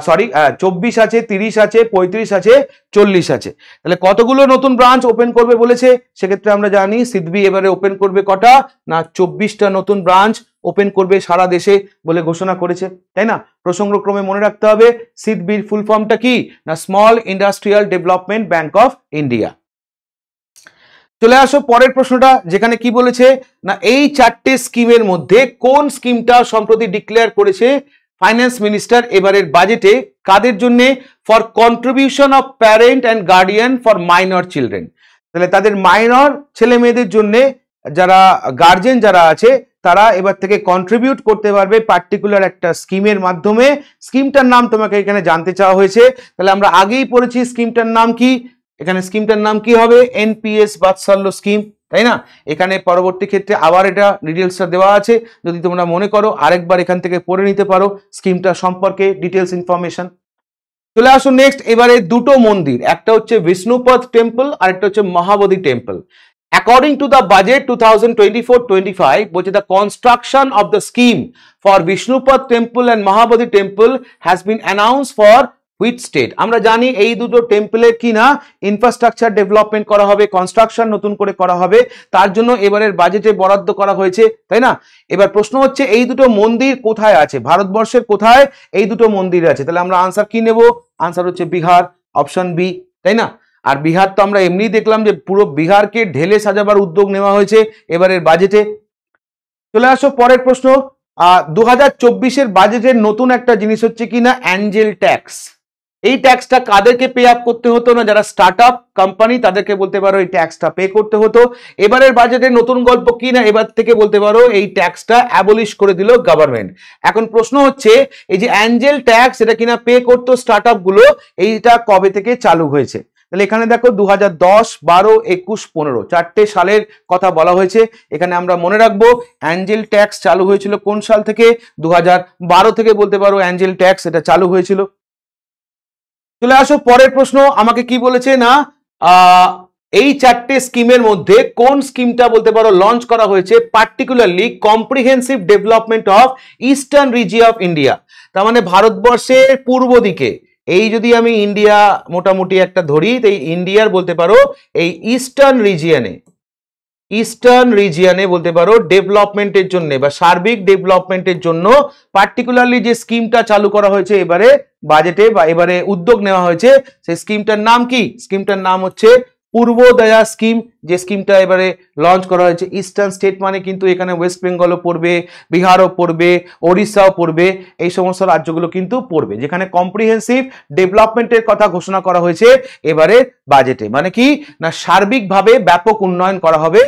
Speaker 1: সরি চব্বিশ আছে তিরিশ আছে পঁয়ত্রিশ আছে চল্লিশ আছে তাহলে কতগুলো নতুন ব্রাঞ্চ ওপেন করবে বলেছে সেক্ষেত্রে আমরা জানি সিদবি এবারে ওপেন করবে কটা না চব্বিশটা নতুন ব্রাঞ্চ ওপেন করবে সারা দেশে বলে ঘোষণা করেছে তাই না প্রসঙ্গক্রমে মনে রাখতে হবে সিদবির ফুল ফর্মটা কি না small industrial development bank of India চলে আসো পরের প্রশ্নটা যেখানে কি বলেছে না এই চারটে স্কিমের মধ্যে কোন স্কিমটা সম্প্রতি ডিক্লেয়ার করেছে ফাইন্যান্স মিনিস্টার এবারের বাজেটে কাদের জন্য for contribution of parent and guardian for minor children তাহলে তাদের মাইনর ছেলে মেয়েদের জন্যে যারা গার্জেন যারা আছে তারা এবার থেকে কন্ট্রিবিউট করতে পারবে পার্টিকুলার একটা স্কিমের মাধ্যমে স্কিমটার নাম তোমাকে এখানে জানতে চাওয়া হয়েছে তাহলে আমরা আগেই পড়েছি স্কিমটার নাম কি এখানে স্কিমটার নাম কি হবে এনপিএস বাৎসল্য স্কিম তাই না এখানে পরবর্তী ক্ষেত্রে আবার এটা ডিটেলসটা দেওয়া আছে যদি তোমরা মনে করো আরেকবার এখান থেকে পড়ে নিতে পারো স্কিমটা সম্পর্কে ডিটেলস ইনফরমেশন চলে আসো নেক্সট এবারে দুটো মন্দির একটা হচ্ছে বিষ্ণুপদ টেম্পল আর একটা হচ্ছে Mahabodhi temple According to the budget 2024-25, which is the construction of the scheme for Vishnupad temple and Mahabodhi temple has been announced for with state আমরা জানি এই দুটো টেম্পলের কি না ইনফ্রাস্ট্রাকচার ডেভেলপমেন্ট করা হবে কনস্ট্রাকশন নতুন করে করা হবে তার জন্য এবারের বাজেটে বরাদ্দ করা হয়েছে তাই না এবার প্রশ্ন হচ্ছে এই দুটো মন্দির কোথায় আছে ভারতবর্ষের কোথায় এই দুটো মন্দির আছে তাহলে আমরা আনসার কি নেব আনসার হচ্ছে বিহার অপশন বি তাই না আর বিহার তো আমরা এমনি দেখলাম যে পুরো বিহারকে ঢেলে সাজাবার উদ্যোগ নেওয়া হয়েছে এবারের বাজেটে চলে আসো পরের প্রশ্ন দু হাজার বাজেটের নতুন একটা জিনিস হচ্ছে কি না অ্যাঞ্জেল ট্যাক্স এই ট্যাক্সটা কাদেরকে পে আপ করতে হতো না যারা স্টার্ট আপ কোম্পানি তাদেরকে বলতে পারো এই ট্যাক্সটা পে করতে হতো এবারের বাজেটে নতুন গল্প কি না এবার থেকে বলতে পারো এই ট্যাক্সটা অ্যাবলিশ করে দিল গভর্নমেন্ট এখন প্রশ্ন হচ্ছে এই যে অ্যাঞ্জেল ট্যাক্স এটা কিনা পে করতো স্টার্ট গুলো এইটা কবে থেকে চালু হয়েছে তাহলে এখানে দেখো দু হাজার দশ বারো একুশ পনেরো চারটে সালের কথা বলা হয়েছে এখানে আমরা মনে রাখবো অ্যাঞ্জেল ট্যাক্স চালু হয়েছিল কোন সাল থেকে দু হাজার থেকে বলতে পারো অ্যাঞ্জেল ট্যাক্স এটা চালু হয়েছিল চলে আসো পরের প্রশ্ন আমাকে কি বলেছে না এই চারটে স্কিমের মধ্যে কোন স্কিমটা বলতে পারো লঞ্চ করা হয়েছে particularly comprehensive development of eastern region of India তার মানে ভারতবর্ষের পূর্ব দিকে এই যদি আমি ইন্ডিয়া মোটামুটি একটা ধরি তো ইন্ডিয়ার বলতে পারো এই ইস্টার্ন রিজিয়ানে ইস্টার্ন রিজিয়ানে বলতে পারো ডেভেলপমেন্টের জন্য বা সার্বিক ডেভেলপমেন্টের জন্য পার্টিকুলারলি যে স্কিমটা চালু করা হয়েছে এবারে বাজেটে বা এবারে উদ্যোগ নেওয়া হয়েছে সেই স্কিমটার নাম কি স্কিমটার নাম হচ্ছে পূর্বদয়া স্কিম যে স্কিমটা এবারে লঞ্চ করা হয়েছে ইস্টার্ন স্টেট মানে কিন্তু এখানে ওয়েস্ট বেঙ্গলও পড়বে বিহারও পড়বে ওড়িশাও পড়বে এই সমস্ত রাজ্যগুলো কিন্তু পড়বে যেখানে কম্প্রিহেন্সিভ ডেভেলপমেন্টের কথা ঘোষণা করা হয়েছে এবারে বাজেটে মানে কি না সার্বিকভাবে ব্যাপক উন্নয়ন করা হবে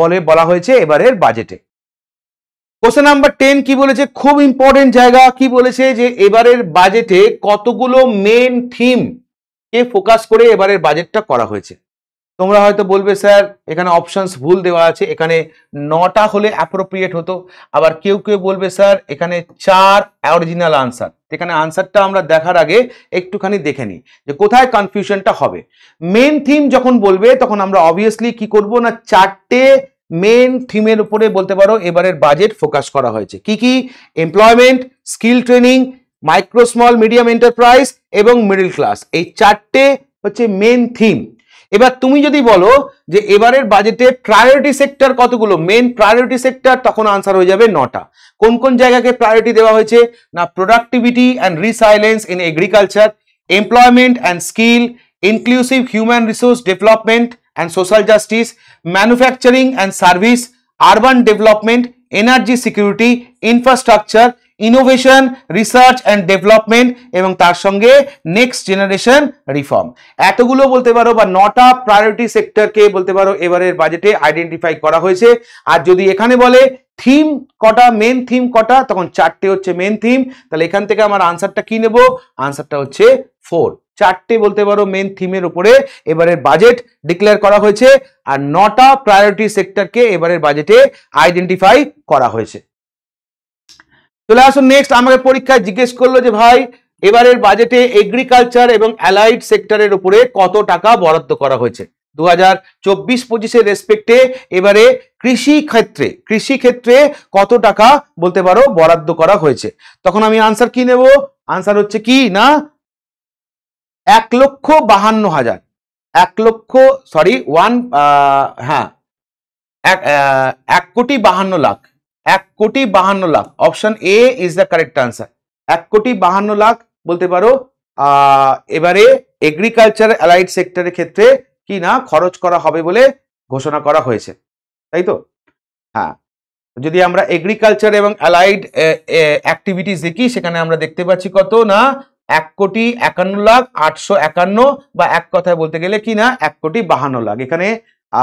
Speaker 1: বলে বলা হয়েছে এবারের বাজেটে কোশ্চেন নাম্বার টেন কি বলেছে খুব ইম্পর্টেন্ট জায়গা কি বলেছে যে এবারের বাজেটে কতগুলো মেন থিম কে ফোকাস করে এবারের বাজেটটা করা হয়েছে তোমরা হয়তো বলবে স্যার এখানে অপশানস ভুল দেওয়া আছে এখানে নটা হলে অ্যাপ্রোপ্রিয়েট হতো আবার কেউ কেউ বলবে স্যার এখানে চার অরিজিনাল আনসার এখানে আনসারটা আমরা দেখার আগে একটুখানি দেখে নিই যে কোথায় কনফিউশনটা হবে মেন থিম যখন বলবে তখন আমরা অবভিয়াসলি কি করব না চারটে মেন থিমের উপরে বলতে পারো এবারের বাজেট ফোকাস করা হয়েছে কি কি employment skill training micro small medium enterprise এবং মিডল ক্লাস এই চারটে হচ্ছে মেন থিম এবার তুমি যদি বলো যে এবারের বাজেটে প্রায়োরিটি সেক্টর কতগুলো মেন প্রায়োরিটি সেক্টর তখন আনসার হয়ে যাবে নটা কোন কোন জায়গাকে প্রায়োরিটি দেওয়া হয়েছে না productivity and resilience in agriculture employment and skill inclusive human resource development and social justice manufacturing and service urban development energy security infrastructure innovation research and development এবং তার সঙ্গে নেক্সট জেনারেশন রিফর্ম এতগুলো বলতে পারো বা নটা প্রায়োরিটি সেক্টরকে বলতে পারো এবারের বাজেটে আইডেন্টিফাই করা হয়েছে আর যদি এখানে বলে থিম কটা মেন থিম কটা তখন চারটে হচ্ছে মেন থিম তাহলে এখান থেকে আমার আনসারটা কি নেব আনসারটা হচ্ছে ফোর চারটে বলতে পারো মেন থিমের উপরে এবারের বাজেট ডিক্লেয়ার করা হয়েছে আর নটা প্রায়োরিটি সেক্টরকে এবারের বাজেটে আইডেন্টিফাই করা হয়েছে চলে আসুন নেক্সট আমাকে পরীক্ষায় জিজ্ঞেস করলো যে ভাই এবারের বাজেটে এগ্রিকালচার এবং অ্যালাইড সেক্টরের উপরে কত টাকা বরাদ্দ করা হয়েছে দু হাজার চব্বিশ পঁচিশের রেসপেক্টে এবারে কৃষি ক্ষেত্রে কৃষি ক্ষেত্রে কত টাকা বলতে পারো বরাদ্দ করা হয়েছে তখন আমি আনসার কি নেব আনসার হচ্ছে কি না এক লক্ষ বাহান্ন হাজার এক লক্ষ সরি ওয়ান হ্যাঁ এক কোটি বাহান্ন লাখ এক কোটি বাহান্ন lakh option A is the correct answer এক কোটি বাহান্ন লাখ বলতে পারো এবারে এগ্রিকালচার অ্যালাইড সেক্টরের ক্ষেত্রে কি না খরচ করা হবে বলে ঘোষণা করা হয়েছে তাই তো হ্যাঁ যদি আমরা এগ্রিকালচার এবং অ্যালাইড অ্যাক্টিভিটিস দেখি সেখানে আমরা দেখতে পাচ্ছি কত না এক কোটি একান্ন লাখ আটশো একান্ন বা এক কথায় বলতে গেলে কি না এক কোটি বাহান্ন লাখ এখানে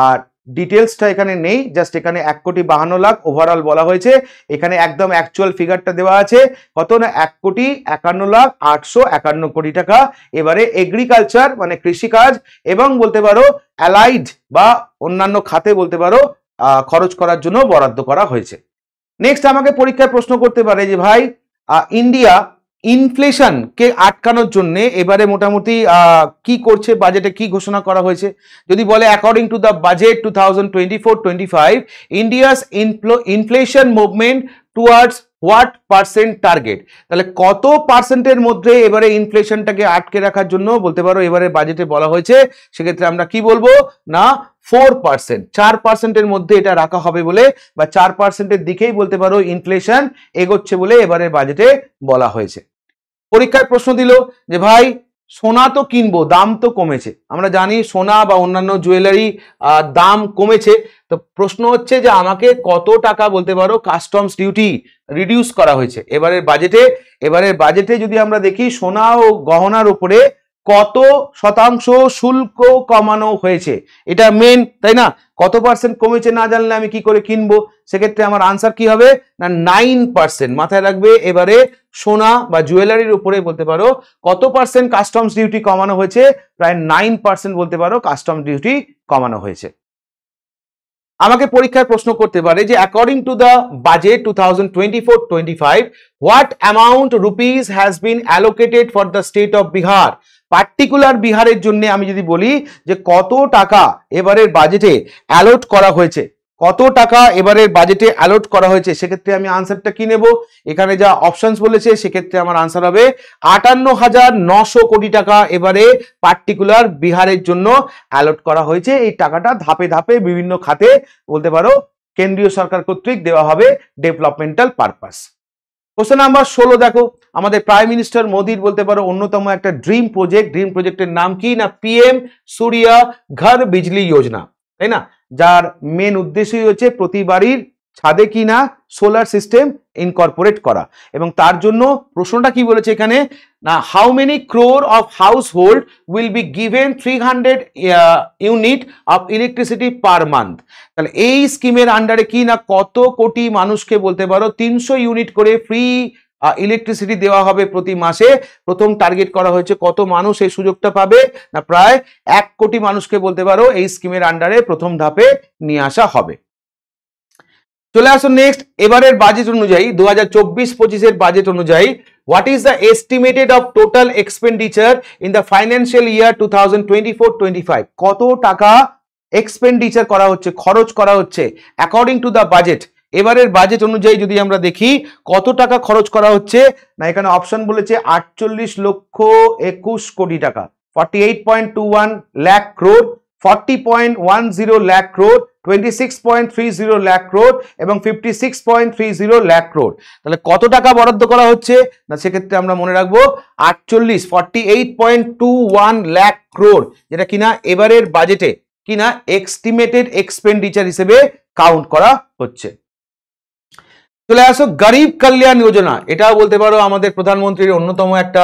Speaker 1: আর ডিটেলসটা এখানে নেই জাস্ট এখানে এক কোটি বাহান্ন লাখ ওভারঅল বলা হয়েছে এখানে একদম অ্যাকচুয়াল ফিগারটা দেওয়া আছে কত না এক কোটি একান্ন লাখ আটশো একান্ন কোটি টাকা এবারে এগ্রিকালচার মানে কৃষিকাজ এবং বলতে পারো অ্যালাইড বা অন্যান্য খাতে বলতে পারো খরচ করার জন্য বরাদ্দ করা হয়েছে নেক্সট আমাকে পরীক্ষায় প্রশ্ন করতে পারে যে ভাই ইন্ডিয়া ইনফ্লেশনকে আটকানোর জন্যে এবারে মোটামুটি কি করছে বাজেটে কি ঘোষণা করা হয়েছে যদি বলে according to the budget two thousand twenty four twenty five India's inflation movement towards what percent target তাহলে কত পার্সেন্টের মধ্যে এবারে ইনফ্লেশনটাকে আটকে রাখার জন্য বলতে পারো এবারে বাজেটে বলা হয়েছে সেক্ষেত্রে আমরা কি বলবো না ফোর পার্সেন্ট চার পার্সেন্টের মধ্যে এটা রাখা হবে বলে বা চার পার্সেন্টের দিকেই বলতে পারো ইনফ্লেশন এগোচ্ছে বলে এবারে বাজেটে বলা হয়েছে পরীক্ষায় প্রশ্ন দিল যে ভাই সোনা তো কিনবো দাম তো কমেছে আমরা জানি সোনা বা অন্যান্য জুয়েলারি দাম কমেছে তো প্রশ্ন হচ্ছে যে আমাকে কত টাকা বলতে পারো কাস্টমস ডিউটি রিডিউস করা হয়েছে এবারের বাজেটে এবারের বাজেটে যদি আমরা দেখি সোনা ও গহনার উপরে কত শতাংশ শুল্ক কমানো হয়েছে এটা মেন তাই না কত পার্সেন্ট কমেছে না জানলে আমি কি করে কিনবো সেক্ষেত্রে আমার আনসার কি হবে না নাইন পার্সেন্ট মাথায় রাখবে এবারে সোনা বা জুয়েলারির উপরে বলতে পারো কত পার্সেন্ট কাস্টমস ডিউটি কমানো হয়েছে প্রায় নাইন পার্সেন্ট বলতে পারো কাস্টমস ডিউটি কমানো হয়েছে আমাকে পরীক্ষার প্রশ্ন করতে পারে যে according to the budget two thousand twenty four twenty five what amount rupees has been allocated for the state of Bihar particular বিহারের জন্য আমি যদি বলি যে কত টাকা এবারের বাজেটে অ্যালোট করা হয়েছে কত টাকা এবারের বাজেটে অ্যালোট করা হয়েছে সেক্ষেত্রে আমি আনসারটা কি নেব এখানে যা অপশনস বলেছে সেক্ষেত্রে আমার আনসার হবে আটান্ন হাজার নশো কোটি টাকা এবারে পার্টিকুলার বিহারের জন্য অ্যালোট করা হয়েছে এই টাকাটা ধাপে ধাপে বিভিন্ন খাতে বলতে পারো কেন্দ্রীয় সরকার কর্তৃক দেওয়া হবে ডেভেলপমেন্টাল পারপাস কোশ্চেন নাম্বার ষোলো দেখো আমাদের প্রাইম মিনিস্টার মোদীর বলতে পারো অন্যতম একটা ড্রিম প্রজেক্ট ড্রিম প্রজেক্টের নাম কি না পিএম সুরিয়া ঘর বিজলি যোজনা তাই না যার মেন উদ্দেশ্যই হচ্ছে প্রতি বাড়ির ছাদে কি না সোলার সিস্টেম ইনকর্পোরেট করা এবং তার জন্য প্রশ্নটা কি বলেছে এখানে না how many crore of household will be given three hundred unit of electricity per month তাহলে এই স্কিমের আন্ডারে কি না কত কোটি মানুষকে বলতে পারো তিনশো ইউনিট করে ফ্রি ইলেকট্রিসিটি দেওয়া হবে প্রতি মাসে প্রথম টার্গেট করা হয়েছে কত মানুষ এই সুযোগটা পাবে না প্রায় এক কোটি মানুষকে বলতে পারো এই স্কিমের আন্ডারে প্রথম ধাপে নিয়ে আসা হবে চলে আসো নেক্সট এবারের বাজেট অনুযায়ী দু হাজার চব্বিশ পঁচিশের বাজেট অনুযায়ী what is the estimated What total expenditure in the total year two thousand twenty four twenty five কত টাকা এক্সপেন্ডিচার করা হচ্ছে খরচ করা হচ্ছে অ্যাকর্ডিং টু দ্য বাজেট এবারের বাজেট অনুযায়ী যদি আমরা দেখি কত টাকা খরচ করা হচ্ছে না এখানে অপশন বলেছে আটচল্লিশ লক্ষ একুশ কোটি টাকা forty eight point two one lakh crore forty point one zero lakh crore twenty six point three zero lakh crore এবং fifty six point three zero lakh crore তাহলে কত টাকা বরাদ্দ করা হচ্ছে না সেক্ষেত্রে আমরা মনে রাখবো আটচল্লিশ forty eight point two one lakh crore যেটা কিনা এবারের বাজেটে কিনা এক্সটিমেটেড এক্সপেন্ডিচার হিসেবে কাউন্ট করা হচ্ছে চলে আসো গরিব কল্যাণ যোজনা এটাও বলতে পারো আমাদের প্রধানমন্ত্রীর অন্যতম একটা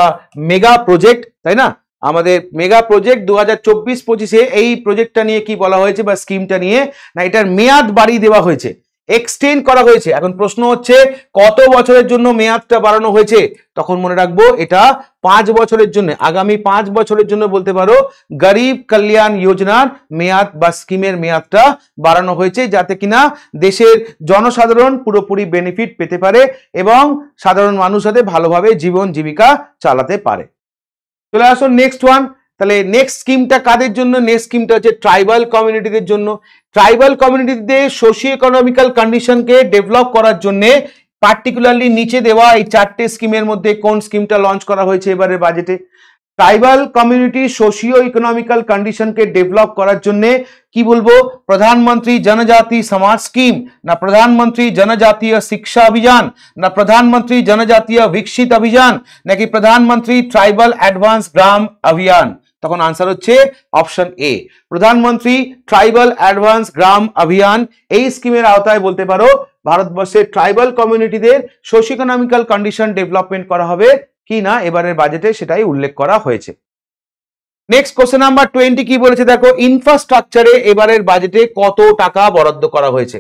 Speaker 1: মেগা প্রজেক্ট তাই না আমাদের মেগা প্রজেক্ট দু হাজার চব্বিশ পঁচিশে এই প্রজেক্টটা নিয়ে কি বলা হয়েছে বা স্কিমটা নিয়ে না এটার মেয়াদ বাড়িয়ে দেওয়া হয়েছে এক্সটেন্ড করা হয়েছে এখন প্রশ্ন হচ্ছে কত বছরের জন্য মেয়াদটা বাড়ানো হয়েছে তখন মনে রাখবো এটা পাঁচ বছরের জন্য আগামী পাঁচ বছরের জন্য বলতে পারো গরিব কল্যাণ যোজনার মেয়াদ বা স্কিমের মেয়াদটা বাড়ানো হয়েছে যাতে কিনা দেশের জনসাধারণ পুরোপুরি বেনিফিট পেতে পারে এবং সাধারণ মানুষ হাতে ভালোভাবে জীবন জীবিকা চালাতে পারে চলে আসো নেক্সট ওয়ান তাহলে নেক্সট স্কিমটা কাদের জন্য নেক্সট স্কিমটা হচ্ছে ট্রাইবাল কমিউনিটিদের জন্য ট্রাইবাল কমিউনিটিতে সোশিও ইকোনমিক্যাল কন্ডিশনকে ডেভেলপ করার জন্যে পার্টিকুলারলি নিচে দেওয়া এই চারটে স্কিমের মধ্যে কোন স্কিমটা লঞ্চ করা হয়েছে এবারে বাজেটে ট্রাইবাল কমিউনিটি সোশিও ইকোনমিক্যাল কন্ডিশনকে ডেভেলপ করার জন্যে কি বলবো প্রধানমন্ত্রী জনজাতি সমাজ স্কিম না প্রধানমন্ত্রী জনজাতীয় শিক্ষা অভিযান না প্রধানমন্ত্রী জনজাতীয় বিকশিত অভিযান নাকি প্রধানমন্ত্রী ট্রাইবাল অ্যাডভান্স গ্রাম অভিযান তখন আনসার হচ্ছে অপশন এ প্রধানমন্ত্রী ট্রাইবাল অ্যাডভান্স গ্রাম অভিযান এই স্কিমের আওতায় বলতে পারো ভারতবর্ষের ট্রাইবাল কমিউনিটিদের সোশো ইকোনমিক্যাল কন্ডিশন ডেভেলপমেন্ট করা হবে কি না এবারের বাজেটে সেটাই উল্লেখ করা হয়েছে নেক্সট কোশ্চেন নাম্বার টোয়েন্টি কি বলেছে দেখো ইনফ্রাস্ট্রাকচারে এবারের বাজেটে কত টাকা বরাদ্দ করা হযেছে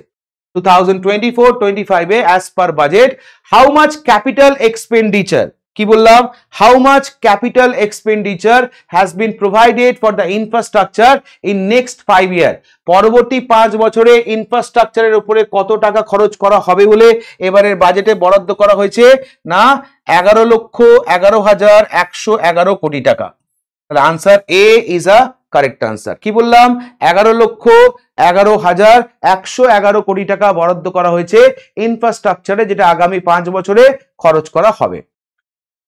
Speaker 1: two thousand twenty four twenty ফাইভে as per budget how much capital expenditure কি বললাম how much capital expenditure has been provided for the infrastructure in next five year পরবর্তী পাঁচ বছরে ইনফ্রাস্ট্রাকচারের উপরে কত টাকা খরচ করা হবে বলে এবারের বাজেটে বরাদ্দ করা হয়েছে না এগারো লক্ষ এগারো হাজার একশো এগারো কোটি টাকা তাহলে answer A is a correct answer কি বললাম এগারো লক্ষ এগারো হাজার একশো এগারো কোটি টাকা বরাদ্দ করা হয়েছে ইনফ্রাস্ট্রাকচারে যেটা আগামী পাঁচ বছরে খরচ করা হবে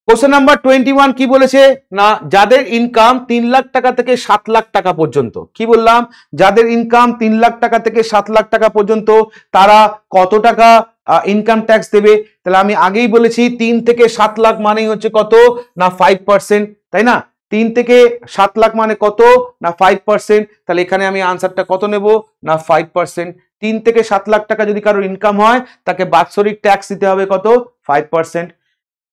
Speaker 1: কোশ্চেন নাম্বার টোয়েন্টি ওয়ান কি বলেছে না যাদের ইনকাম তিন লাখ টাকা থেকে সাত লাখ টাকা পর্যন্ত কি বললাম যাদের ইনকাম তিন লাখ টাকা থেকে সাত লাখ টাকা পর্যন্ত তারা কত টাকা ইনকাম ট্যাক্স দেবে তাহলে আমি আগেই বলেছি তিন থেকে সাত লাখ মানেই হচ্ছে কত না ফাইভ পার্সেন্ট তাই না তিন থেকে সাত লাখ মানে কত না ফাইভ পার্সেন্ট তাহলে এখানে আমি আনসারটা কত নেব না ফাইভ পার্সেন্ট তিন থেকে সাত লাখ টাকা যদি কারোর ইনকাম হয় তাকে বাৎসরিক ট্যাক্স দিতে হবে কত ফাইভ পার্সেন্ট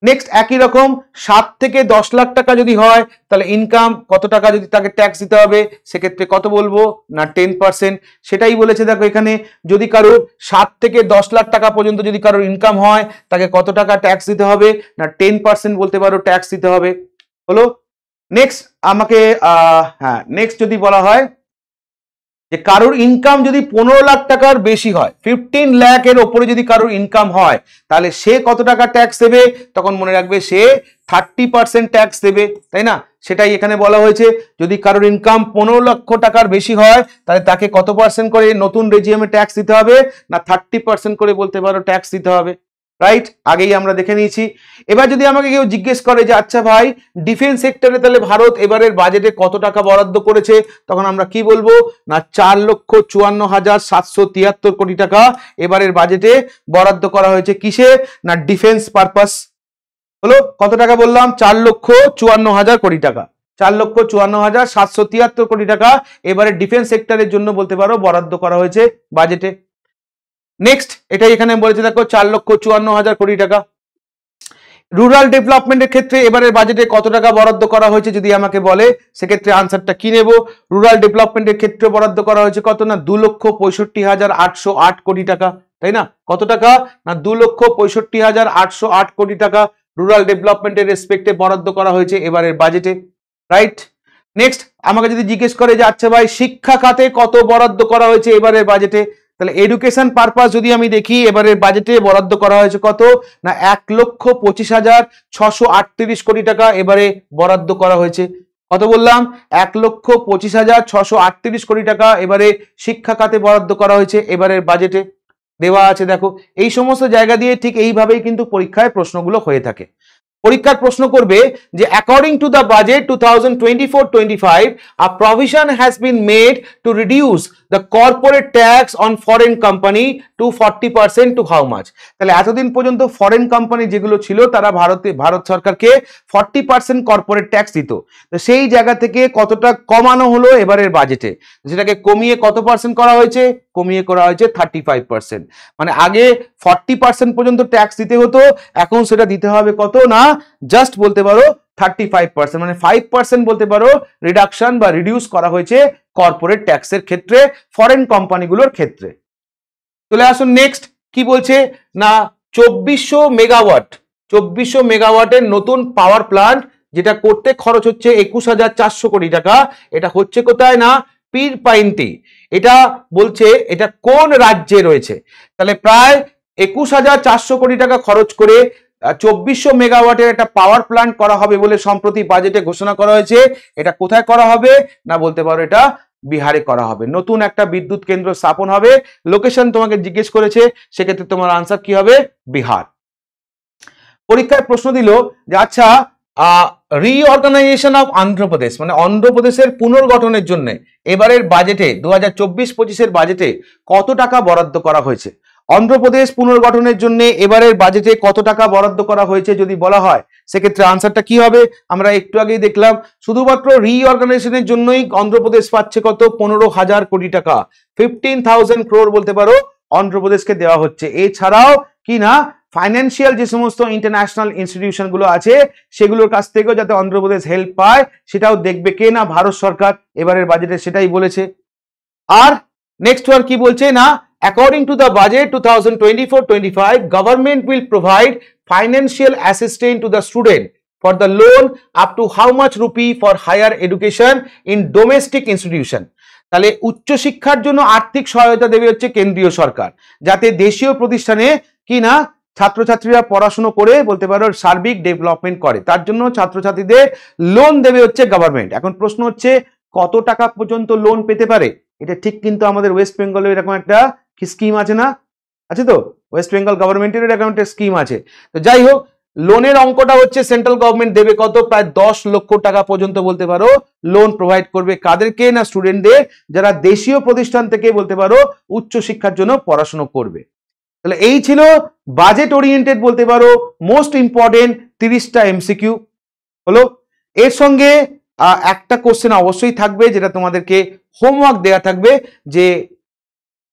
Speaker 1: নেক্সট একই রকম সাত থেকে দশ লাখ টাকা যদি হয় তাহলে ইনকাম কত টাকা যদি তাকে ট্যাক্স দিতে হবে সেক্ষেত্রে কত বলবো না টেন পার্সেন্ট সেটাই বলেছে দেখো এখানে যদি কারোর সাত থেকে দশ লাখ টাকা পর্যন্ত যদি কারোর ইনকাম হয় তাকে কত টাকা ট্যাক্স দিতে হবে না টেন পার্সেন্ট বলতে পারো ট্যাক্স দিতে হবে হলো নেক্সট আমাকে হ্যাঁ নেক্সট যদি বলা হয় যে কারোর ইনকাম যদি পনেরো লাখ টাকার বেশি হয় ফিফটিন ল্যাকের ওপরে যদি কারোর ইনকাম হয় তাহলে সে কত টাকা ট্যাক্স দেবে তখন মনে রাখবে সে থার্টি পার্সেন্ট ট্যাক্স দেবে তাই না সেটাই এখানে বলা হয়েছে যদি কারোর ইনকাম পনেরো লক্ষ টাকার বেশি হয় তাহলে তাকে কত পার্সেন্ট করে নতুন রেজিএমে ট্যাক্স দিতে হবে না থার্টি পার্সেন্ট করে বলতে পারো ট্যাক্স দিতে হবে রাইট আগেই আমরা দেখে নিয়েছি এবার যদি আমাকে কেউ জিজ্ঞেস করে যে আচ্ছা ভাই ডিফেন্স সেক্টরে তাহলে ভারত এবারের বাজেটে কত টাকা বরাদ্দ করেছে তখন আমরা কি বলবো না চার লক্ষ চুয়ান্ন হাজার সাতশো তিয়াত্তর কোটি টাকা এবারের বাজেটে বরাদ্দ করা হয়েছে কিসে না ডিফেন্স পারপাস হলো কত টাকা বললাম চার লক্ষ চুয়ান্ন হাজার কোটি টাকা চার লক্ষ চুয়ান্ন হাজার সাতশো তিয়াত্তর কোটি টাকা এবারে ডিফেন্স সেক্টরের জন্য বলতে পারো বরাদ্দ করা হয়েছে বাজেটে নেক্সট এটাই এখানে বলেছে দেখো চার লক্ষ চুয়ান্ন হাজার কোটি টাকা রুরাল ডেভেলপমেন্টের ক্ষেত্রে এবারের বাজেটে কত টাকা বরাদ্দ করা হয়েছে যদি আমাকে বলে সেক্ষেত্রে আনসারটা কি নেব রুরাল ডেভেলপমেন্টের ক্ষেত্রে বরাদ্দ করা হয়েছে কত না দু লক্ষ পঁয়ষট্টি হাজার আটশো আট কোটি টাকা তাই না কত টাকা না দু লক্ষ পঁয়ষট্টি হাজার আটশো আট কোটি টাকা রুরাল ডেভেলপমেন্টের রেসপেক্টে বরাদ্দ করা হয়েছে এবারের বাজেটে রাইট নেক্সট আমাকে যদি জিজ্ঞেস করে যে আচ্ছা ভাই শিক্ষা খাতে কত বরাদ্দ করা হয়েছে এবারের বাজেটে তাহলে এডুকেশন পারপাস যদি আমি দেখি এবারে বাজেটে বরাদ্দ করা হয়েছে কত না এক লক্ষ পঁচিশ হাজার ছশো আটত্রিশ কোটি টাকা এবারে বরাদ্দ করা হয়েছে কত বললাম এক লক্ষ পঁচিশ হাজার ছশো আটত্রিশ কোটি টাকা এবারে শিক্ষা খাতে বরাদ্দ করা হয়েছে এবারের বাজেটে দেওয়া আছে দেখো এই সমস্ত জায়গা দিয়ে ঠিক এইভাবেই কিন্তু পরীক্ষায় প্রশ্নগুলো হয়ে থাকে পরীক্ষার প্রশ্ন করবে যে according to the budget two thousand twenty four twenty five a provision has been made to reduce the corporate tax on foreign company to forty percent to how much তাহলে এতদিন পর্যন্ত ফরেন কোম্পানি যেগুলো ছিল তারা ভারতে ভারত সরকারকে forty percent corporate tax দিত তো সেই জায়গা থেকে কতটা কমানো হলো এবারের বাজেটে সেটাকে কমিয়ে কত পার্সেন্ট করা হয়েছে কমিয়ে করা হয়েছে থার্টি ফাইভ পার্সেন্ট মানে আগে ফর্টি পার্সেন্ট পর্যন্ত ট্যাক্স দিতে হতো এখন সেটা দিতে হবে কত না জাস্ট বলতে পারো থার্টি ফাইভ পার্সেন্ট মানে ফাইভ পার্সেন্ট বলতে পারো রিডাকশন বা রিডিউস করা হয়েছে কর্পোরেট ট্যাক্সের ক্ষেত্রে ফরেন কোম্পানিগুলোর ক্ষেত্রে চলে আসুন নেক্সট কি বলছে না চব্বিশশো মেগাওয়াট চব্বিশশো মেগাওয়াটের নতুন পাওয়ার প্লান্ট যেটা করতে খরচ হচ্ছে একুশ হাজার চারশো কোটি টাকা এটা হচ্ছে কোথায় না পীর পাইনটি এটা বলছে এটা কোন রাজ্যে রয়েছে তাহলে প্রায় একুশ হাজার চারশো কোটি টাকা খরচ করে চব্বিশশো মেগাওয়াটের একটা পাওয়ার প্ল্যান্ট করা হবে বলে সম্প্রতি বাজেটে ঘোষণা করা হয়েছে এটা কোথায় করা হবে না বলতে পারো এটা বিহারে করা হবে নতুন একটা বিদ্যুৎ কেন্দ্র স্থাপন হবে লোকেশন তোমাকে জিজ্ঞেস করেছে সেক্ষেত্রে তোমার আনসার কি হবে বিহার পরীক্ষায় প্রশ্ন দিল যে আচ্ছা রিঅর্গানাইজেশন অফ অন্ধ্রপ্রদেশ মানে অন্ধ্রপ্রদেশের পুনর্গঠনের জন্য এবারের বাজেটে দু হাজার চব্বিশ পঁচিশের বাজেটে কত টাকা বরাদ্দ করা হয়েছে অন্ধ্রপ্রদেশ পুনর্গঠনের জন্য এবারের বাজেটে কত টাকা বরাদ্দ করা হয়েছে যদি বলা হয় সেক্ষেত্রে আনসারটা কি হবে আমরা একটু আগেই দেখলাম শুধুমাত্র রিঅর্গানাইজেশনের জন্যই অন্ধ্রপ্রদেশ পাচ্ছে কত পনেরো হাজার কোটি টাকা ফিফটিন থাউজেন্ড ক্রোর বলতে পারো অন্ধ্রপ্রদেশকে দেওয়া হচ্ছে এছাড়াও কি না ফাইন্যান্সিয়াল যে সমস্ত ইন্টারন্যাশনাল ইনস্টিটিউশনগুলো আছে সেগুলোর কাছ থেকেও যাতে অন্ধ্রপ্রদেশ হেল্প পায় সেটাও দেখবে কে না ভারত সরকার এবারের বাজেটে সেটাই বলেছে আর নেক্সট ওয়ার কি বলছে না according to budget two thousand twenty four twenty five government will provide financial assistant to the student for the loan up to how much rupee for higher education in domestic institution তাহলে উচ্চশিক্ষার জন্য আর্থিক সহায়তা দেবে হচ্ছে কেন্দ্রীয় সরকার যাতে দেশীয় প্রতিষ্ঠানে কি না ছাত্রছাত্রীরা পড়াশুনো করে বলতে পারো সার্বিক ডেভেলপমেন্ট করে তার জন্য ছাত্রছাত্রীদের লোন দেবে হচ্ছে গভর্নমেন্ট এখন প্রশ্ন হচ্ছে কত টাকা পর্যন্ত লোন পেতে পারে এটা ঠিক কিন্তু আমাদের ওয়েস্ট বেঙ্গলে এরকম একটা স্কিম আছে না আছে তো ওয়েস্ট বেঙ্গল গভর্নমেন্টের এরকম একটা স্কিম আছে তো যাই হোক লোনের অঙ্কটা হচ্ছে সেন্ট্রাল গভর্নমেন্ট দেবে কত প্রায় দশ লক্ষ টাকা পর্যন্ত বলতে পারো লোন প্রোভাইড করবে কাদেরকে না স্টুডেন্টদের যারা দেশীয় প্রতিষ্ঠান থেকে বলতে পারো উচ্চ শিক্ষার জন্য পড়াশুনো করবে তাহলে এই ছিল বাজেট ওরিয়েন্টেড বলতে পারো মোস্ট ইম্পর্টেন্ট তিরিশটা এমসিকিউ হলো এর সঙ্গে একটা কোশ্চেন অবশ্যই থাকবে যেটা তোমাদেরকে হোমওয়ার্ক দেওয়া থাকবে যে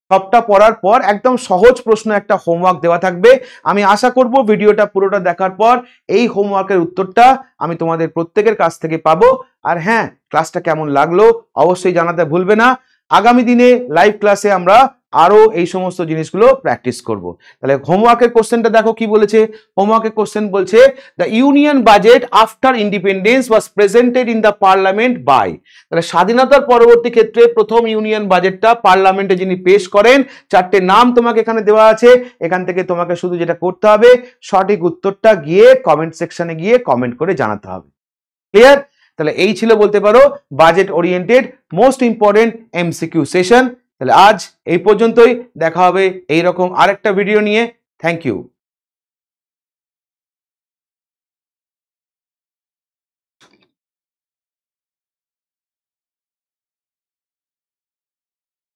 Speaker 1: সবটা পড়ার পর একদম সহজ প্রশ্ন একটা হোমওয়ার্ক দেওয়া থাকবে আমি আশা করব ভিডিওটা পুরোটা দেখার পর এই হোমওয়ার্কের উত্তরটা আমি তোমাদের প্রত্যেকের কাছ থেকে পাবো আর হ্যাঁ ক্লাসটা কেমন লাগলো অবশ্যই জানাতে ভুলবে না আগামী দিনে লাইভ ক্লাসে আমরা আরও এই সমস্ত জিনিসগুলো প্র্যাকটিস করব। তাহলে হোমওয়ার্কের কোশ্চেনটা দেখো কি বলেছে হোমওয়ার্কের কোশ্চেন বলছে the union budget after independence was presented in the parliament by তাহলে স্বাধীনতার পরবর্তী ক্ষেত্রে প্রথম ইউনিয়ন বাজেটটা পার্লামেন্টে যিনি পেশ করেন চারটে নাম তোমাকে এখানে দেওয়া আছে এখান থেকে তোমাকে শুধু যেটা করতে হবে সঠিক উত্তরটা গিয়ে কমেন্ট সেকশনে গিয়ে কমেন্ট করে জানাতে হবে ক্লিয়ার তাহলে এই ছিল বলতে পারো budget oriented most important MCQ session তাহলে আজ এই পর্যন্তই দেখা হবে এইরকম আরেকটা ভিডিও নিয়ে থ্যাংক ইউ